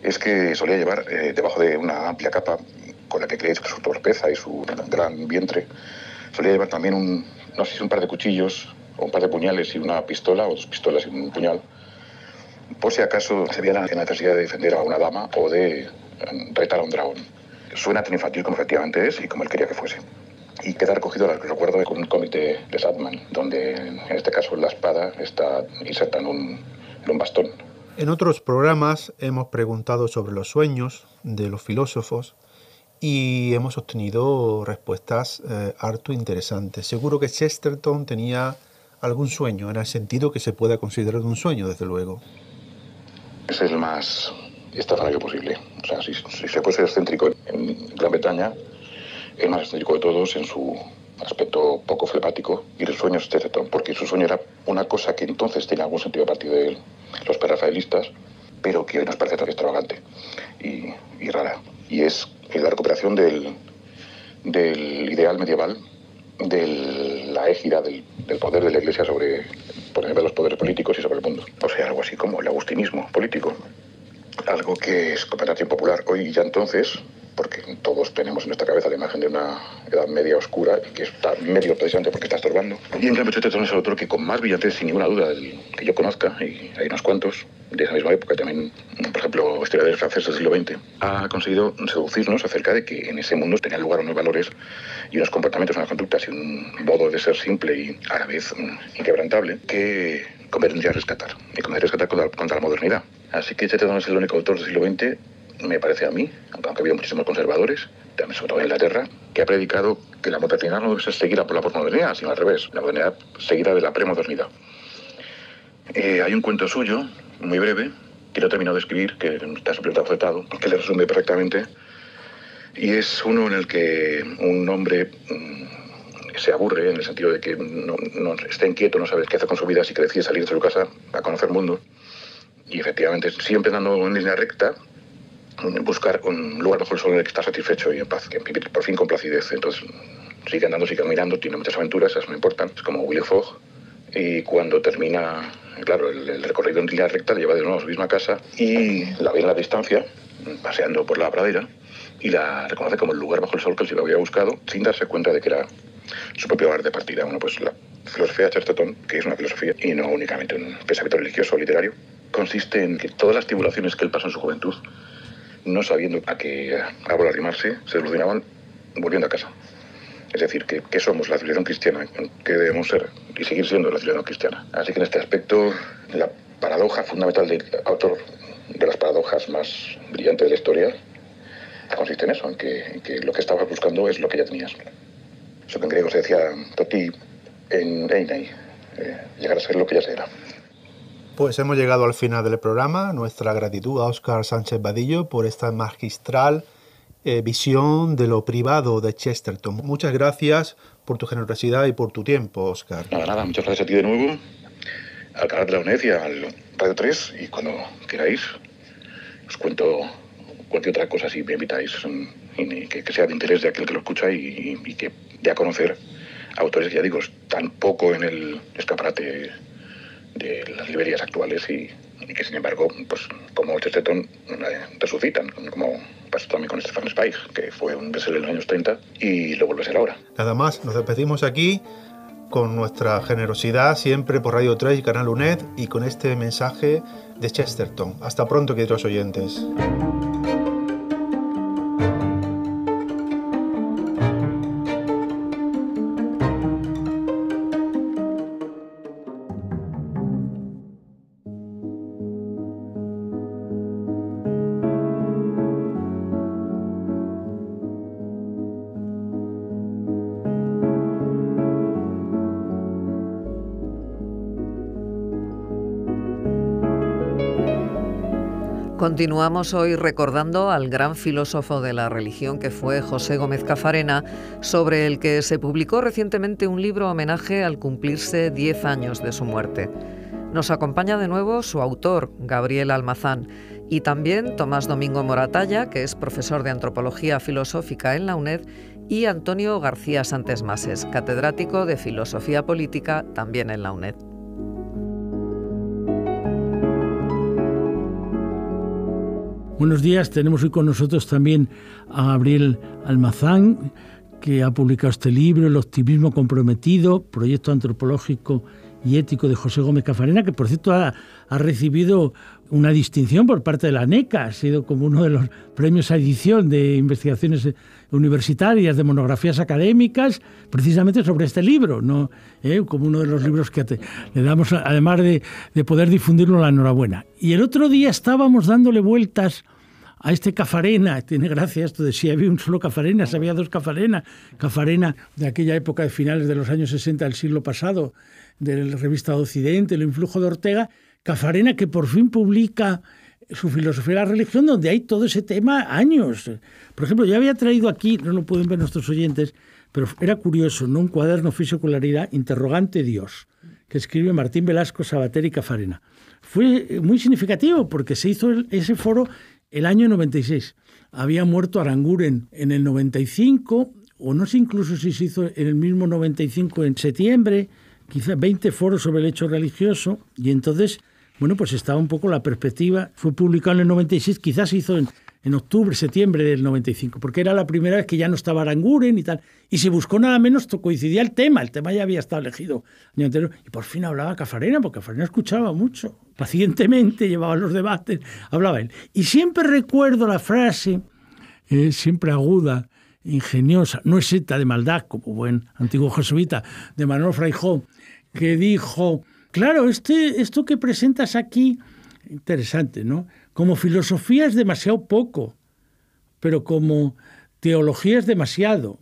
es que solía llevar eh, debajo de una amplia capa con la que creéis que su torpeza y su gran vientre. Solía llevar también un, no sé si un par de cuchillos, o un par de puñales y una pistola, o dos pistolas y un puñal, por si acaso se viera la necesidad de defender a una dama o de em, retar a un dragón. Suena tan infantil como efectivamente es y como él quería que fuese. Y queda recogido, lo recuerdo, con un comité de, satman Sadman, donde en este caso la espada está inserta un, en un bastón. En otros programas hemos preguntado sobre los sueños de los filósofos y hemos obtenido respuestas eh, harto interesantes. Seguro que Chesterton tenía algún sueño, en el sentido que se pueda considerar un sueño, desde luego. es el más estafanario posible. O sea, si, se puede ser excéntrico en Gran Bretaña, el más excéntrico de todos en su aspecto poco flepático, y el sueño es Chesterton, porque su sueño era una cosa que entonces tenía algún sentido a partir de él... los perrafaelistas, pero que hoy nos parece extravagante y, y rara. Y es la recuperación del, ideal medieval, de la égida del, poder de la Iglesia sobre, por los poderes políticos y sobre el mundo. O sea, algo así como el agustinismo político, algo que es cooperación popular hoy y ya entonces, porque todos tenemos en nuestra cabeza la imagen de una edad media oscura y que está medio precisamente porque está estorbando. Y en cambio, Chetetón es el autor que con más brillantes, sin ninguna duda, que yo conozca, y hay unos cuantos de esa misma época también, por ejemplo, historiadores franceses del siglo XX, ha conseguido seducirnos acerca de que en ese mundo tenían lugar unos valores y unos comportamientos, unas conductas y un modo de ser simple y a la vez inquebrantable que a rescatar, y convendría rescatar contra, la modernidad. Así que Chetetón es el único autor del siglo XX me parece a mí, aunque ha habido muchísimos conservadores, también sobre todo en Inglaterra, que ha predicado que la modernidad no debe ser seguida por la posmodernidad, sino al revés, la modernidad seguida de la premodernidad. Eh, hay un cuento suyo, muy breve, que no he terminado de escribir, que está completamente afectado que le resume perfectamente, y es uno en el que un hombre mm, se aburre en el sentido de que no, está inquieto, no sabe qué hacer con su vida, así que decide salir de su casa a conocer el mundo. Y efectivamente, siempre andando en línea recta, buscar un lugar bajo el sol en el que está satisfecho y en paz, que por fin con placidez. Entonces, sigue andando, sigue mirando tiene muchas aventuras, esas no importan, es como Willy Fogg. Y cuando termina, claro, el, recorrido en línea recta le lleva de nuevo a su misma casa y la ve en la distancia, paseando por la pradera, y la reconoce como el lugar bajo el sol que él se lo había buscado, sin darse cuenta de que era su propio hogar de partida. Bueno, pues la filosofía de Chesterton, que es una filosofía y no únicamente un pensamiento religioso o literario, consiste en que todas las tribulaciones que él pasó en su juventud no sabiendo a qué árbol arrimarse, se solucionaban volviendo a casa. Es decir, que, somos la civilización cristiana, ¿Qué debemos ser y seguir siendo la civilización cristiana. Así que en este aspecto, la paradoja fundamental del autor, de las paradojas más brillantes de la historia, consiste en eso, en que, lo que estabas buscando es lo que ya tenías. Eso que en griego se decía toti en einai, eh, llegar a ser lo que ya se era. Pues hemos llegado al final del programa. Nuestra gratitud a Óscar Sánchez Vadillo por esta magistral eh, visión de lo privado de Chesterton. Muchas gracias por tu generosidad y por tu tiempo, Óscar. Nada, nada, muchas gracias a ti de nuevo, al canal de la UNED y al Radio 3. Y cuando queráis, os cuento cualquier otra cosa si me invitáis mm, y que, sea de interés de aquel que lo escucha y, y que dé a conocer autores que ya digo, tan poco en el escaparate de las librerías actuales y, que sin embargo, pues como Chesterton eh, resucitan, como pasó también con Stefan Zweig, que fue un bestseller en los años 30 y lo vuelve a ser ahora. Nada más, nos despedimos aquí con nuestra generosidad siempre por Radio 3 y Canal UNED y con este mensaje de Chesterton. Hasta pronto, queridos oyentes. Continuamos hoy recordando al gran filósofo de la religión que fue José Gómez Cafarena, sobre el que se publicó recientemente un libro homenaje al cumplirse 10 años de su muerte. Nos acompaña de nuevo su autor, Gabriel Almazán, y también Tomás Domingo Moratalla, que es profesor de Antropología Filosófica en la UNED, y Antonio García Santes Mases, catedrático de Filosofía Política también en la UNED. Buenos días, tenemos hoy con nosotros también a Gabriel Almazán, que ha publicado este libro, El optimismo comprometido, proyecto antropológico y ético de José Gómez Cafarena, que por cierto ha, recibido una distinción por parte de la NECA, ha sido como uno de los premios a edición de investigaciones universitarias, de monografías académicas, precisamente sobre este libro, ¿no? ¿Eh? como uno de los libros que le damos, además de poder difundirlo, la enhorabuena. Y el otro día estábamos dándole vueltas a este Cafarena. Tiene gracia esto de si había un solo Cafarena, si había dos Cafarena. Cafarena de aquella época de finales de los años 60 del siglo pasado, de la revista Occidente, el influjo de Ortega. Cafarena que por fin publica su filosofía de la religión, donde hay todo ese tema años. Por ejemplo, yo había traído aquí, no lo pueden ver nuestros oyentes, pero era curioso, ¿no? Un cuaderno Fisicularidad, Interrogante Dios, que escribe Martín Velasco Sabater y Cafarena. Fue muy significativo porque se hizo ese foro el año 96. Había muerto Aranguren en el 95, o no sé incluso si se hizo en el mismo 95 en septiembre, quizás 20 foros sobre el hecho religioso, y entonces, bueno, pues estaba un poco la perspectiva. Fue publicado en el 96, quizás se hizo en, en octubre, septiembre del 95, porque era la primera vez que ya no estaba Aranguren y tal. Y se buscó nada menos, coincidía el tema, el tema ya había estado elegido año anterior. Y por fin hablaba Cafarena, porque Cafarena escuchaba mucho, pacientemente llevaba los debates, hablaba él. Y siempre recuerdo la frase, eh, siempre aguda, ingeniosa, no es de maldad, como buen antiguo jesuita, de Manuel Fraijó, que dijo, claro, este, esto que presentas aquí, interesante, ¿no? Como filosofía es demasiado poco, pero como teología es demasiado.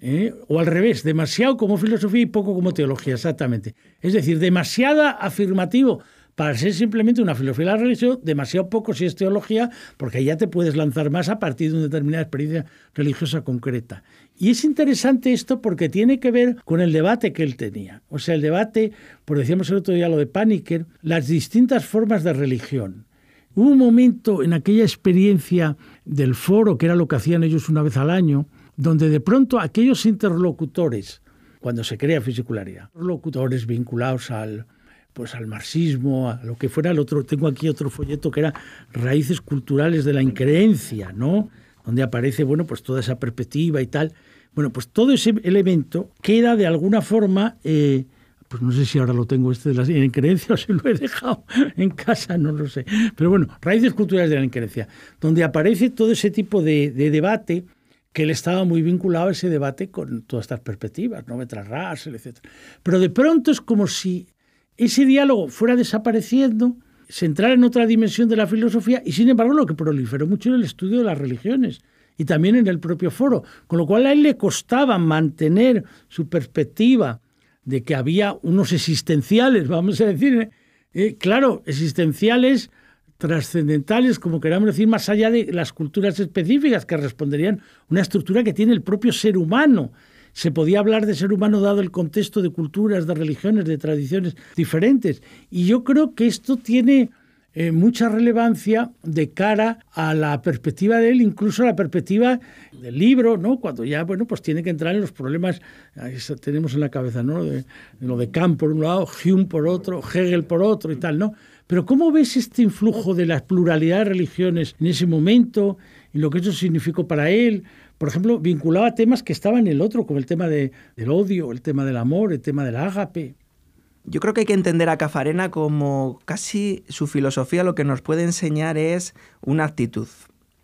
¿eh? O al revés, demasiado como filosofía y poco como teología, exactamente. Es decir, demasiado afirmativo para ser simplemente una filosofía de la religión, demasiado poco si es teología, porque ya te puedes lanzar más a partir de una determinada experiencia religiosa concreta. Y es interesante esto porque tiene que ver con el debate que él tenía. O sea, el debate, por decíamos el otro día lo de Paniker, las distintas formas de religión. Hubo un momento en aquella experiencia del foro, que era lo que hacían ellos una vez al año, donde de pronto aquellos interlocutores, cuando se crea Fisicularidad, interlocutores vinculados al, pues al marxismo, a lo que fuera el otro, tengo aquí otro folleto que era Raíces culturales de la increencia, ¿no? Donde aparece, bueno, pues toda esa perspectiva y tal. Bueno, pues todo ese elemento queda de alguna forma eh, pues no sé si ahora lo tengo este de la en o si lo he dejado en casa, no lo sé. Pero bueno, Raíces Culturales de la increencia donde aparece todo ese tipo de, debate que él estaba muy vinculado a ese debate con todas estas perspectivas, ¿no? me etcétera etc. Pero de pronto es como si ese diálogo fuera desapareciendo, se entrara en otra dimensión de la filosofía y sin embargo lo que proliferó mucho en el estudio de las religiones y también en el propio foro, con lo cual a él le costaba mantener su perspectiva de que había unos existenciales, vamos a decir, eh, claro, existenciales trascendentales, como queramos decir, más allá de las culturas específicas que responderían una estructura que tiene el propio ser humano. Se podía hablar de ser humano dado el contexto de culturas, de religiones, de tradiciones diferentes. Y yo creo que esto tiene eh, mucha relevancia de cara a la perspectiva de él, incluso a la perspectiva del libro, ¿no? Cuando ya, bueno, pues tiene que entrar en los problemas, que tenemos en la cabeza, ¿no? De, lo de Kant por un lado, Hume por otro, Hegel por otro y tal, ¿no? Pero ¿cómo ves este influjo de la pluralidad de religiones en ese momento y lo que eso significó para él? Por ejemplo, vinculaba temas que estaban en el otro, como el tema del odio, el tema del amor, el tema del ágape. Yo creo que hay que entender a Cafarena como casi su filosofía lo que nos puede enseñar es una actitud,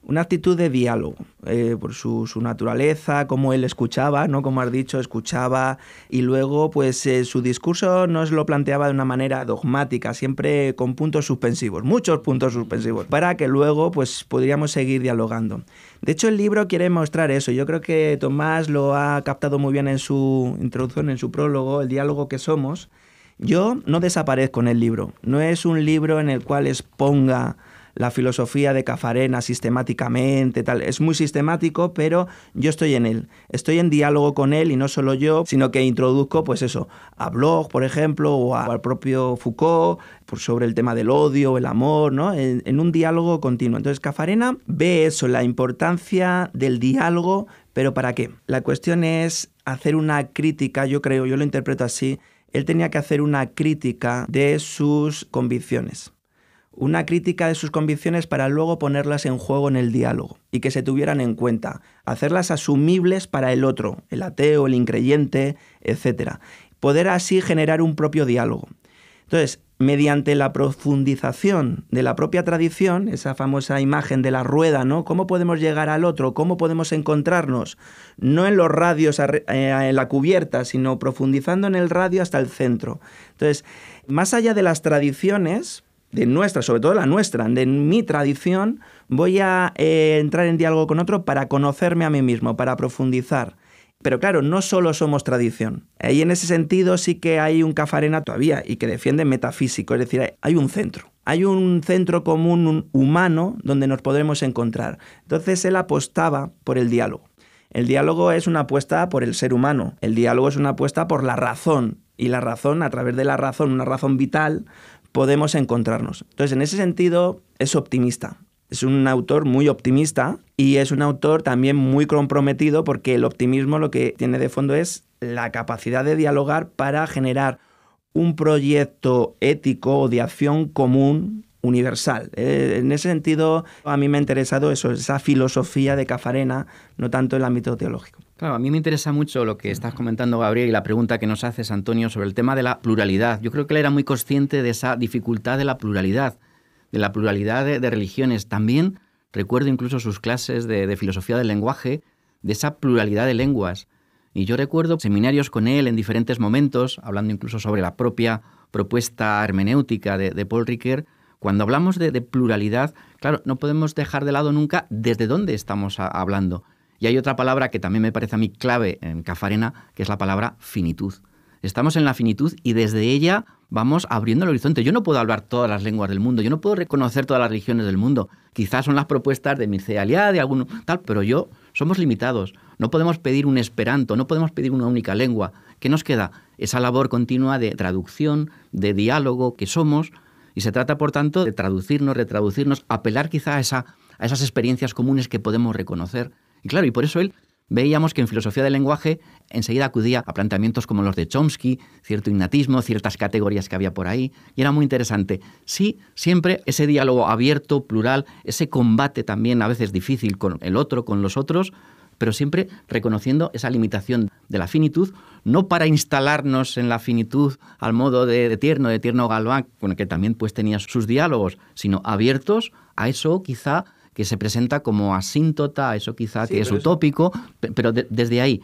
una actitud de diálogo, eh, por su, naturaleza, como él escuchaba, ¿no? Como has dicho, escuchaba y luego, pues, eh, su discurso nos lo planteaba de una manera dogmática, siempre con puntos suspensivos, muchos puntos suspensivos, para que luego, pues, podríamos seguir dialogando. De hecho, el libro quiere mostrar eso. Yo creo que Tomás lo ha captado muy bien en su introducción, en su prólogo, el diálogo que somos, yo no desaparezco en el libro. No es un libro en el cual exponga la filosofía de Cafarena sistemáticamente, tal. Es muy sistemático, pero yo estoy en él. Estoy en diálogo con él y no solo yo, sino que introduzco, pues eso, a Bloch, por ejemplo, o, al propio Foucault, por sobre el tema del odio, el amor, ¿no? en un diálogo continuo. Entonces, Cafarena ve eso, la importancia del diálogo, pero ¿para qué? La cuestión es hacer una crítica, yo creo, yo lo interpreto así, él tenía que hacer una crítica de sus convicciones. Una crítica de sus convicciones para luego ponerlas en juego en el diálogo y que se tuvieran en cuenta, hacerlas asumibles para el otro, el ateo, el increyente, etc. Poder así generar un propio diálogo. Entonces, mediante la profundización de la propia tradición, esa famosa imagen de la rueda, ¿no? ¿Cómo podemos llegar al otro? ¿Cómo podemos encontrarnos? No en los radios, eh, en la cubierta, sino profundizando en el radio hasta el centro. Entonces, más allá de las tradiciones, de nuestra, sobre todo la nuestra, de mi tradición, voy a eh, entrar en diálogo con otro para conocerme a mí mismo, para profundizar. Pero claro, no solo somos tradición. Ahí en ese sentido sí que hay un Cafarena todavía y que defiende metafísico, es decir, hay un centro. Hay un centro común humano donde nos podremos encontrar. Entonces él apostaba por el diálogo. El diálogo es una apuesta por el ser humano, el diálogo es una apuesta por la razón y la razón, a través de la razón, una razón vital, podemos encontrarnos. Entonces, en ese sentido, es optimista es un autor muy optimista y es un autor también muy comprometido porque el optimismo lo que tiene de fondo es la capacidad de dialogar para generar un proyecto ético o de acción común universal. Eh, en ese sentido, a mí me ha interesado eso, esa filosofía de Cafarena, no tanto el ámbito teológico. Claro, a mí me interesa mucho lo que estás comentando, Gabriel, y la pregunta que nos haces, Antonio, sobre el tema de la pluralidad. Yo creo que él era muy consciente de esa dificultad de la pluralidad de la pluralidad de, religiones. También recuerdo incluso sus clases de, filosofía del lenguaje, de esa pluralidad de lenguas. Y yo recuerdo seminarios con él en diferentes momentos, hablando incluso sobre la propia propuesta hermenéutica de, Paul Ricoeur. Cuando hablamos de, pluralidad, claro, no podemos dejar de lado nunca desde dónde estamos hablando. Y hay otra palabra que también me parece a mí clave en Cafarena, que es la palabra finitud. Estamos en la finitud y desde ella vamos abriendo el horizonte. Yo no puedo hablar todas las lenguas del mundo, yo no puedo reconocer todas las religiones del mundo. Quizás son las propuestas de Mircea Eliade, de alguno tal, pero yo somos limitados. No podemos pedir un esperanto, no podemos pedir una única lengua. ¿Qué nos queda? Esa labor continua de traducción, de diálogo que somos, y se trata, por tanto, de traducirnos, retraducirnos, apelar quizá a, esa, a esas experiencias comunes que podemos reconocer. Y claro, y por eso él veíamos que en filosofía del lenguaje enseguida acudía a planteamientos como los de Chomsky, cierto innatismo, ciertas categorías que había por ahí, y era muy interesante. Sí, siempre ese diálogo abierto, plural, ese combate también a veces difícil con el otro, con los otros, pero siempre reconociendo esa limitación de la finitud, no para instalarnos en la finitud al modo de, Tierno, de Tierno Galván, con el que también pues tenía sus diálogos, sino abiertos a eso quizá que se presenta como asíntota, eso quizá que es utópico, pero desde ahí.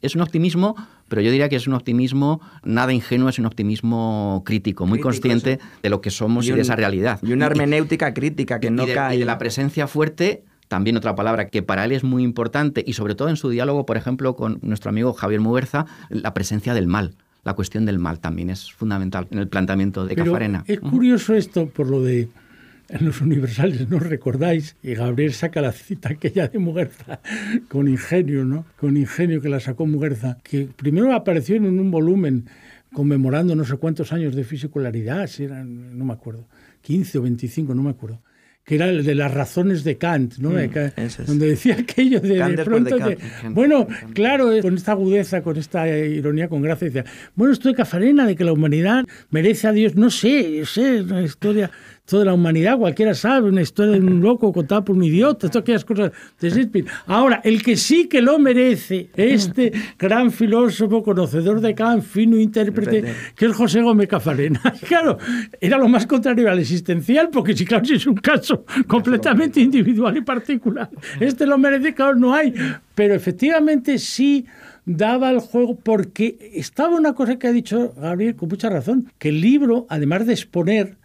Es un optimismo, pero yo diría que es un optimismo nada ingenuo, es un optimismo crítico, muy consciente de lo que somos y, de esa realidad. Y una hermenéutica crítica que no cae. Y de la presencia fuerte también otra palabra que para él es muy importante y sobre todo en su diálogo, por ejemplo, con nuestro amigo Javier Muberza, la presencia del mal. La cuestión del mal también es fundamental en el planteamiento de Pero Cafarena. Es curioso esto por lo de en los universales, ¿no recordáis? Y Gabriel saca la cita aquella de Muguerza, con ingenio, ¿no? Con ingenio que la sacó Muguerza, que primero apareció en un volumen conmemorando no sé cuántos años de fisicularidad, si eran, no me acuerdo, 15 o 25, no me acuerdo que era el de las razones de Kant, ¿no? Mm, donde decía aquello de, pronto bueno, claro, con esta agudeza, con esta ironía, con gracia, decía, bueno, estoy cafarena de que la humanidad merece a Dios, no sé, sé, es una historia toda la humanidad, cualquiera sabe, una historia de un loco contada por un idiota, todas aquellas cosas de Ahora, el que sí que lo merece, este gran filósofo, conocedor de Kant, fino intérprete, que es José Gómez Cafarena. Claro, era lo más contrario al existencial, porque si claro, si es un caso completamente individual y particular, este lo merece, claro, no hay. Pero efectivamente sí daba el juego porque estaba una cosa que ha dicho Gabriel con mucha razón, que el libro, además de exponer,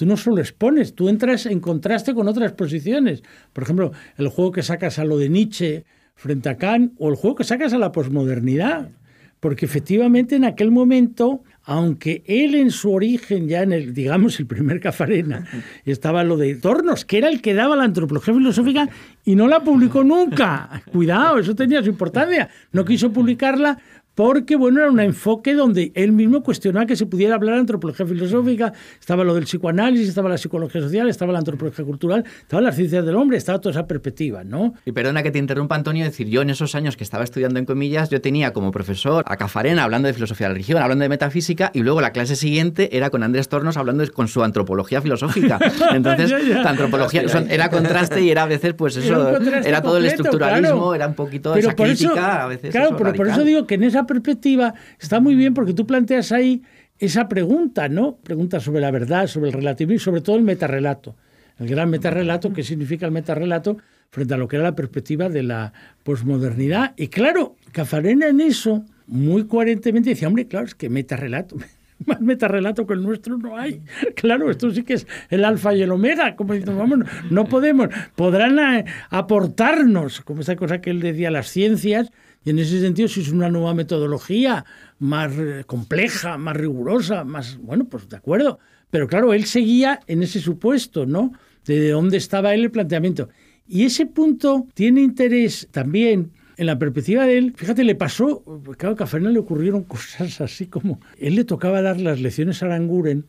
tú no solo expones, tú entras en contraste con otras posiciones. Por ejemplo, el juego que sacas a lo de Nietzsche frente a Kant o el juego que sacas a la posmodernidad. Porque efectivamente en aquel momento, aunque él en su origen, ya en el, digamos, el primer Cafarena, estaba lo de Tornos, que era el que daba la antropología filosófica y no la publicó nunca. Cuidado, eso tenía su importancia. No quiso publicarla porque bueno, era un enfoque donde él mismo cuestionaba que se pudiera hablar de antropología filosófica, estaba lo del psicoanálisis, estaba la psicología social, estaba la antropología cultural, estaba las ciencias del hombre, estaba toda esa perspectiva, ¿no? Y perdona que te interrumpa, Antonio, decir, yo en esos años que estaba estudiando en comillas, yo tenía como profesor a Cafarena hablando de filosofía de la religión, hablando de metafísica, y luego la clase siguiente era con Andrés Tornos hablando con su antropología filosófica. Entonces, la antropología era contraste y era a veces, pues eso, era, todo el estructuralismo, era un poquito esa crítica, a veces. Claro, por eso digo que en esa perspectiva está muy bien porque tú planteas ahí esa pregunta, ¿no? Pregunta sobre la verdad, sobre el relativismo y sobre todo el metarrelato. El gran metarrelato, ¿qué significa el metarrelato frente a lo que era la perspectiva de la posmodernidad? Y claro, Cafarena en eso, muy coherentemente, decía, hombre, claro, es que metarrelato, más metarrelato que el nuestro no hay. Claro, esto sí que es el alfa y el omega, como diciendo, vamos, no podemos, podrán eh, aportarnos, como esa cosa que él decía, las ciencias, y en ese sentido, si es una nueva metodología más eh, compleja, más rigurosa, más, bueno, pues de acuerdo. Pero claro, él seguía en ese supuesto, ¿no? De dónde estaba él el planteamiento. Y ese punto tiene interés también en la perspectiva de él, fíjate, le pasó, claro que a Fernández le ocurrieron cosas así como, él le tocaba dar las lecciones a Aranguren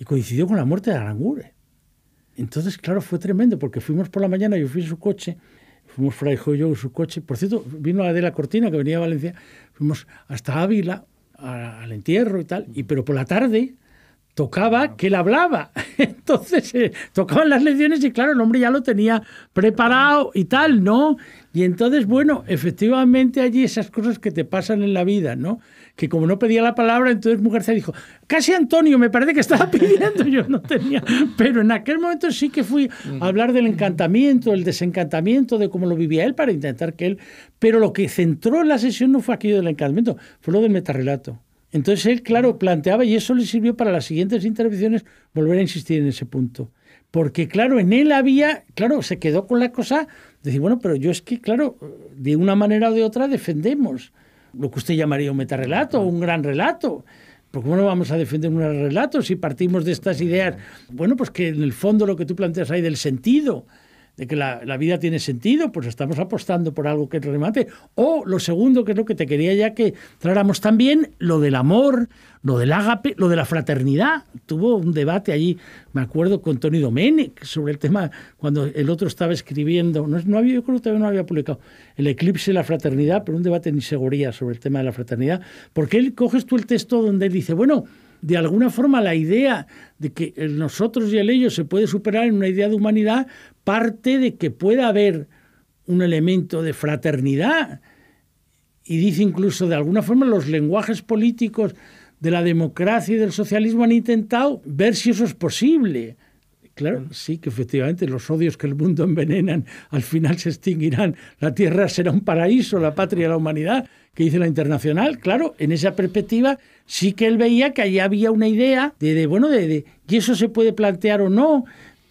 y coincidió con la muerte de Aranguren. Entonces, claro, fue tremendo, porque fuimos por la mañana, yo fui en su coche, fuimos Fray Joyo en su coche. Por cierto, vino la de la Cortina, que venía a Valencia. Fuimos hasta Ávila, al entierro y tal. Y, pero por la tarde tocaba que él hablaba. Entonces eh, tocaban las lecciones y claro, el hombre ya lo tenía preparado y tal, ¿no? Y entonces, bueno, efectivamente allí esas cosas que te pasan en la vida, ¿no? que como no pedía la palabra, entonces mujer se dijo, casi Antonio, me parece que estaba pidiendo, yo no tenía. Pero en aquel momento sí que fui a hablar del encantamiento, el desencantamiento, de cómo lo vivía él para intentar que él... Pero lo que centró la sesión no fue aquello del encantamiento, fue lo del metarrelato. Entonces él, claro, planteaba, y eso le sirvió para las siguientes intervenciones, volver a insistir en ese punto. Porque, claro, en él había, claro, se quedó con la cosa de decir, bueno, pero yo es que, claro, de una manera o de otra defendemos lo que usted llamaría un metarrelato, un gran relato. Porque ¿cómo no vamos a defender un relato si partimos de estas ideas? Bueno, pues que en el fondo lo que tú planteas ahí del sentido, de que la, vida tiene sentido, pues estamos apostando por algo que remate. O lo segundo, que es lo que te quería ya que tráramos también, lo del amor, lo del ágape, lo de la fraternidad. Tuvo un debate allí, me acuerdo, con Tony Domenech sobre el tema, cuando el otro estaba escribiendo, no, no había, yo creo que todavía no había publicado, El eclipse de la fraternidad, pero un debate ni inseguridad sobre el tema de la fraternidad, porque él coges tú el texto donde él dice, bueno, de alguna forma la idea de que nosotros y el ellos se puede superar en una idea de humanidad, parte de que pueda haber un elemento de fraternidad. Y dice incluso, de alguna forma, los lenguajes políticos de la democracia y del socialismo han intentado ver si eso es posible. Claro, mm. sí, que efectivamente los odios que el mundo envenenan al final se extinguirán. La tierra será un paraíso, la patria de la humanidad, que dice la internacional. Claro, en esa perspectiva sí que él veía que allí había una idea de, de bueno, de, de, y eso se puede plantear o no,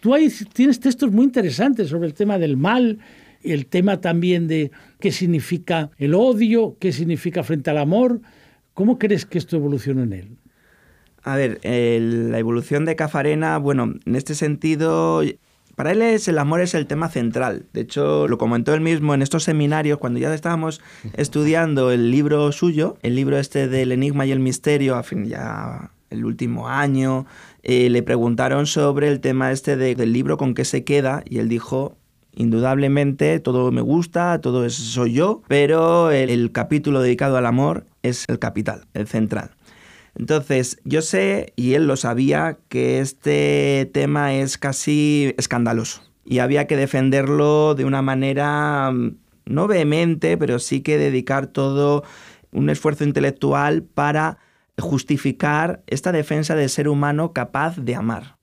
Tú tienes textos muy interesantes sobre el tema del mal, el tema también de qué significa el odio, qué significa frente al amor. ¿Cómo crees que esto evoluciona en él? A ver, la evolución de Cafarena, bueno, en este sentido, para él es el amor es el tema central. De hecho, lo comentó él mismo en estos seminarios cuando ya estábamos estudiando el libro suyo, el libro este del enigma y el misterio, a fin ya el último año, eh, le preguntaron sobre el tema este del libro, con qué se queda, y él dijo, indudablemente todo me gusta, todo eso soy yo, pero el, el capítulo dedicado al amor es el capital, el central. Entonces, yo sé, y él lo sabía, que este tema es casi escandaloso. Y había que defenderlo de una manera, mm, no vehemente, pero sí que dedicar todo un esfuerzo intelectual para justificar esta defensa del ser humano capaz de amar.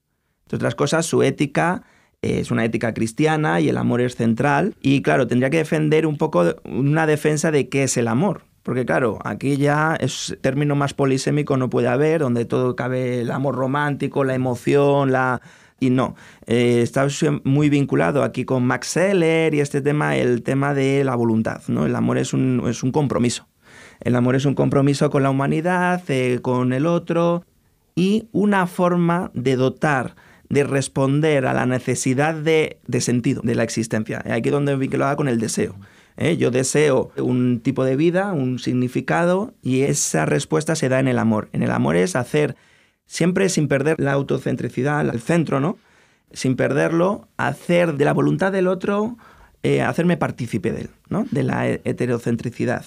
Entre otras cosas, su ética eh, es una ética cristiana y el amor es central. Y claro, tendría que defender un poco una defensa de qué es el amor. Porque claro, aquí ya es término más polisémico no puede haber, donde todo cabe el amor romántico, la emoción, la... Y no, eh, está muy vinculado aquí con Max Seller y este tema, el tema de la voluntad, ¿no? El amor es es un compromiso. El amor es un compromiso con la humanidad, eh, con el otro, y una forma de dotar, de responder a la necesidad de, sentido de la existencia. Eh, aquí es donde vi que lo con el deseo. Eh, yo deseo un tipo de vida, un significado, y esa respuesta se da en el amor. En el amor es hacer, siempre sin perder la autocentricidad, el centro, ¿no? Sin perderlo, hacer de la voluntad del otro, hacerme partícipe de él, ¿no? De la heterocentricidad.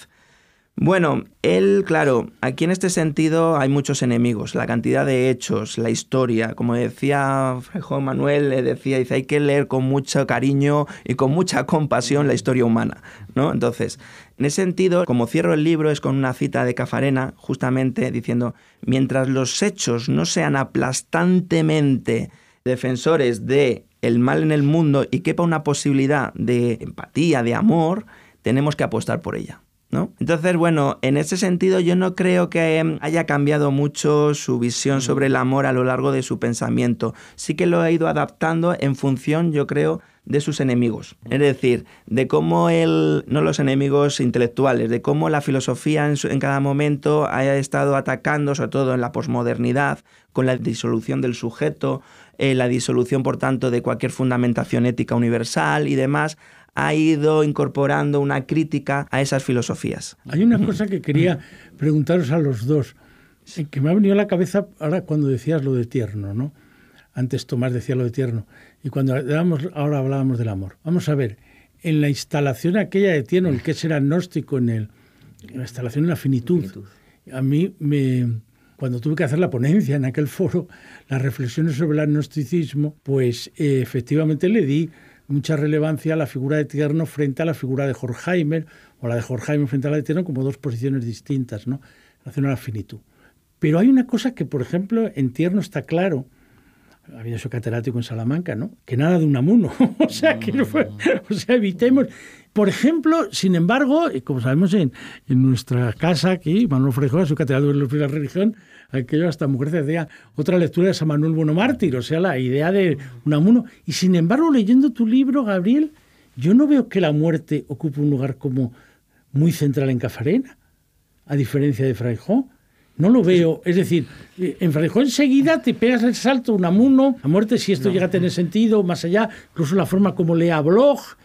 Bueno, él, claro, aquí en este sentido hay muchos enemigos, la cantidad de hechos, la historia, como decía Juan Manuel, le decía, dice, hay que leer con mucho cariño y con mucha compasión la historia humana, ¿no? Entonces, en ese sentido, como cierro el libro es con una cita de Cafarena, justamente diciendo, mientras los hechos no sean aplastantemente defensores de el mal en el mundo y quepa una posibilidad de empatía, de amor, tenemos que apostar por ella. Entonces, bueno, en ese sentido yo no creo que em, haya cambiado mucho su visión sobre el amor a lo largo de su pensamiento. Sí que lo ha ido adaptando en función, yo creo, de sus enemigos. Es decir, de cómo él, no los enemigos intelectuales, de cómo la filosofía en, cada momento haya estado atacando, sobre todo en la posmodernidad, con la disolución del sujeto, eh, la disolución, por tanto, de cualquier fundamentación ética universal y demás, ha ido incorporando una crítica a esas filosofías. Hay una cosa que quería preguntaros a los dos, que me ha venido a la cabeza ahora cuando decías lo de tierno, ¿no? Antes Tomás decía lo de tierno, y cuando ahora hablábamos del amor. Vamos a ver, en la instalación aquella de tierno, el que es agnóstico en, el, en la instalación en la finitud, a mí me, cuando tuve que hacer la ponencia en aquel foro, las reflexiones sobre el agnosticismo, pues eh, efectivamente le di mucha relevancia la figura de Tierno frente a la figura de Horkheimer, o la de Horkheimer frente a la de Tierno, como dos posiciones distintas, ¿no? En una a finitud. Pero hay una cosa que, por ejemplo, en Tierno está claro, había su catedrático en Salamanca, ¿no? Que nada de un amuno. o sea, que no fue, o sea, evitemos. Por ejemplo, sin embargo, como sabemos en, en nuestra casa aquí, Manuel Frejó, su catedrático de la religión, aquello hasta mujer decía otra lectura de San Manuel mártir o sea, la idea de un amuno Y sin embargo, leyendo tu libro, Gabriel, yo no veo que la muerte ocupe un lugar como muy central en Cafarena, a diferencia de Fraijó. No lo veo. Es decir, eh, en Fraijó enseguida te pegas el salto, amuno la muerte, si esto llega a tener sentido, más allá, incluso la forma como lea Bloch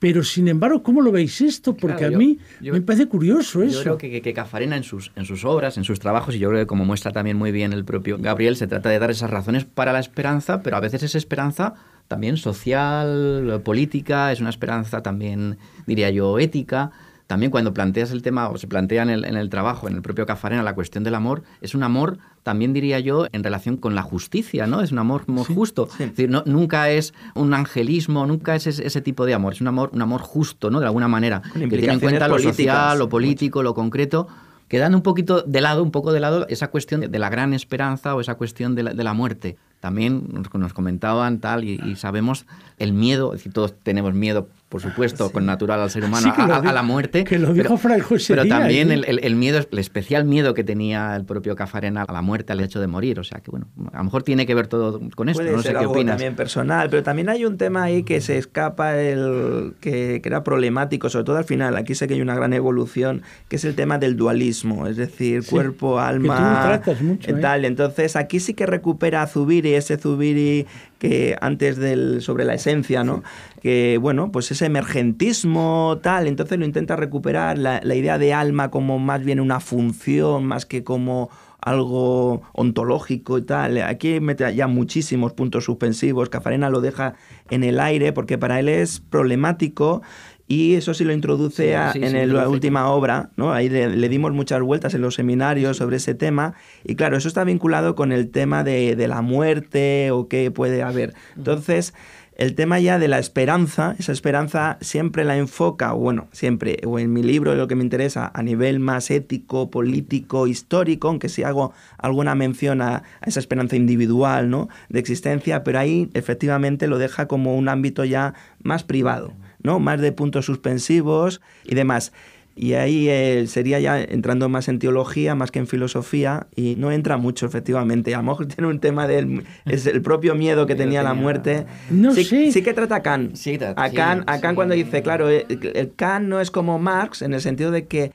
pero sin embargo, ¿cómo lo veis esto? Porque a mí me parece curioso eso. Yo creo que, Cafarena en sus, en sus obras, en sus trabajos, y yo creo que como muestra también muy bien el propio Gabriel, se trata de dar esas razones para la esperanza, pero a veces esa esperanza también social, política, es una esperanza también, diría yo, ética también cuando planteas el tema o se plantea en el, trabajo, en el propio Cafarena, la cuestión del amor, es un amor, también diría yo, en relación con la justicia, ¿no? Es un amor justo. Es decir, no, nunca es un angelismo, nunca es ese, tipo de amor, es un amor, un amor justo, ¿no? De alguna manera, que tiene en cuenta lo social, lo político, lo concreto quedando un poquito de lado, un poco de lado esa cuestión de la gran esperanza o esa cuestión de la, muerte. También nos, comentaban tal y, y, sabemos el miedo, es decir, todos tenemos miedo por supuesto, con natural al ser humano, a, la muerte. Que lo dijo pero, José pero también ¿eh? el, miedo, el especial miedo que tenía el propio Cafarena a la muerte, al hecho de morir. O sea que, bueno, a lo mejor tiene que ver todo con esto. no sé qué algo también personal, pero también hay un tema ahí que se escapa, el que, era problemático, sobre todo al final. Aquí sé que hay una gran evolución, que es el tema del dualismo, es decir, cuerpo, alma. Que tú tratas mucho, eh, ¿eh? tal. Entonces aquí sí que recupera a Zubiri, ese Zubiri que antes del sobre la esencia, ¿no? Que bueno, pues ese emergentismo tal, entonces lo intenta recuperar la, la idea de alma como más bien una función más que como algo ontológico y tal. Aquí mete ya muchísimos puntos suspensivos. Cafarena lo deja en el aire porque para él es problemático y eso sí lo introduce en la última obra, Ahí le, dimos muchas vueltas en los seminarios sobre ese tema y claro, eso está vinculado con el tema de, la muerte o qué puede haber. Entonces, el tema ya de la esperanza, esa esperanza siempre la enfoca, bueno, siempre, o en mi libro lo que me interesa, a nivel más ético, político, histórico, aunque sí hago alguna mención a, a esa esperanza individual, ¿no? De existencia, pero ahí efectivamente lo deja como un ámbito ya más privado. ¿no? Más de puntos suspensivos y demás. Y ahí eh, sería ya entrando más en teología, más que en filosofía, y no entra mucho, efectivamente. A lo mejor tiene un tema del el propio miedo que tenía, a la muerte. sí, sí que trata a Kant. Sí, a Kant, a Kant cuando dice, claro, eh, el Kant no es como Marx en el sentido de que,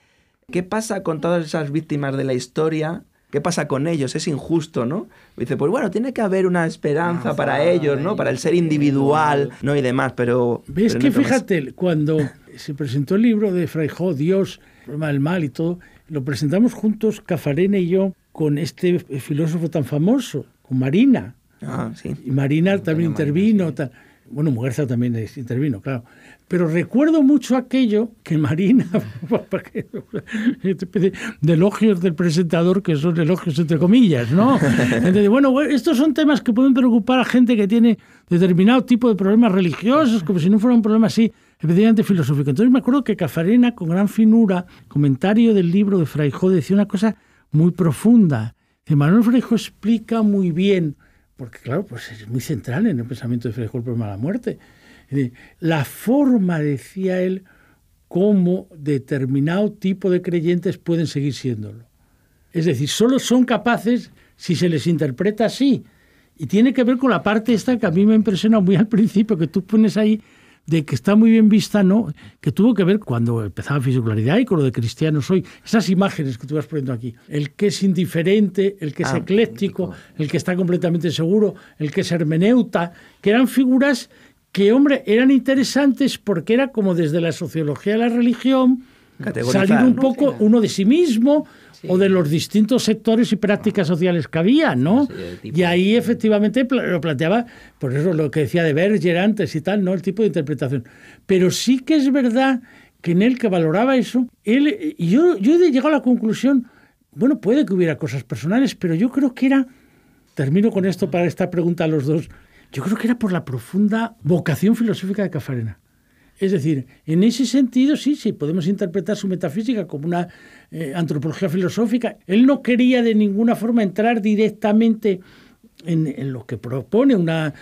¿qué pasa con todas esas víctimas de la historia? ¿Qué pasa con ellos? Es injusto, ¿no? dice, pues bueno, tiene que haber una esperanza para ah, ellos, ¿no? Para el ser individual, ¿no? Y demás, pero... ¿Ves que fíjate, cuando se presentó el libro de frayjo Dios, el problema del mal y todo, lo presentamos juntos, Cafarena y yo, con este filósofo tan famoso, con Marina. Ah, sí. Y Marina también intervino, tal. Bueno, Muguerza también intervino, claro. Pero recuerdo mucho aquello que Marina, de elogios del presentador, que son elogios entre comillas, ¿no? Entonces, bueno, estos son temas que pueden preocupar a gente que tiene determinado tipo de problemas religiosos, como si no fuera un problema así evidentemente filosófico. Entonces me acuerdo que Cafarena, con gran finura, comentario del libro de Fraijó, decía una cosa muy profunda. Que Manuel Fraijó explica muy bien porque claro, pues es muy central en el pensamiento de Fray el problema de la muerte. La forma, decía él, cómo determinado tipo de creyentes pueden seguir siéndolo. Es decir, solo son capaces si se les interpreta así. Y tiene que ver con la parte esta que a mí me impresiona muy al principio, que tú pones ahí de que está muy bien vista, ¿no? Que tuvo que ver cuando empezaba Fisicularidad y con lo de Cristiano Soy. Esas imágenes que tú vas poniendo aquí. El que es indiferente, el que es ah, ecléctico, el que está completamente seguro, el que es hermeneuta, que eran figuras que, hombre, eran interesantes porque era como desde la sociología de la religión salir un poco uno de sí mismo, o de los distintos sectores y prácticas ah. sociales que había, ¿no? y ahí efectivamente lo planteaba, por eso lo que decía de Berger antes y tal, ¿no? El tipo de interpretación. Pero sí que es verdad que en él que valoraba eso, él, yo, yo he llegado a la conclusión, bueno, puede que hubiera cosas personales, pero yo creo que era, termino con esto para esta pregunta a los dos, yo creo que era por la profunda vocación filosófica de Cafarena. Es decir, en ese sentido sí, sí, podemos interpretar su metafísica como una eh, antropología filosófica. Él no quería de ninguna forma entrar directamente en, en que propone una,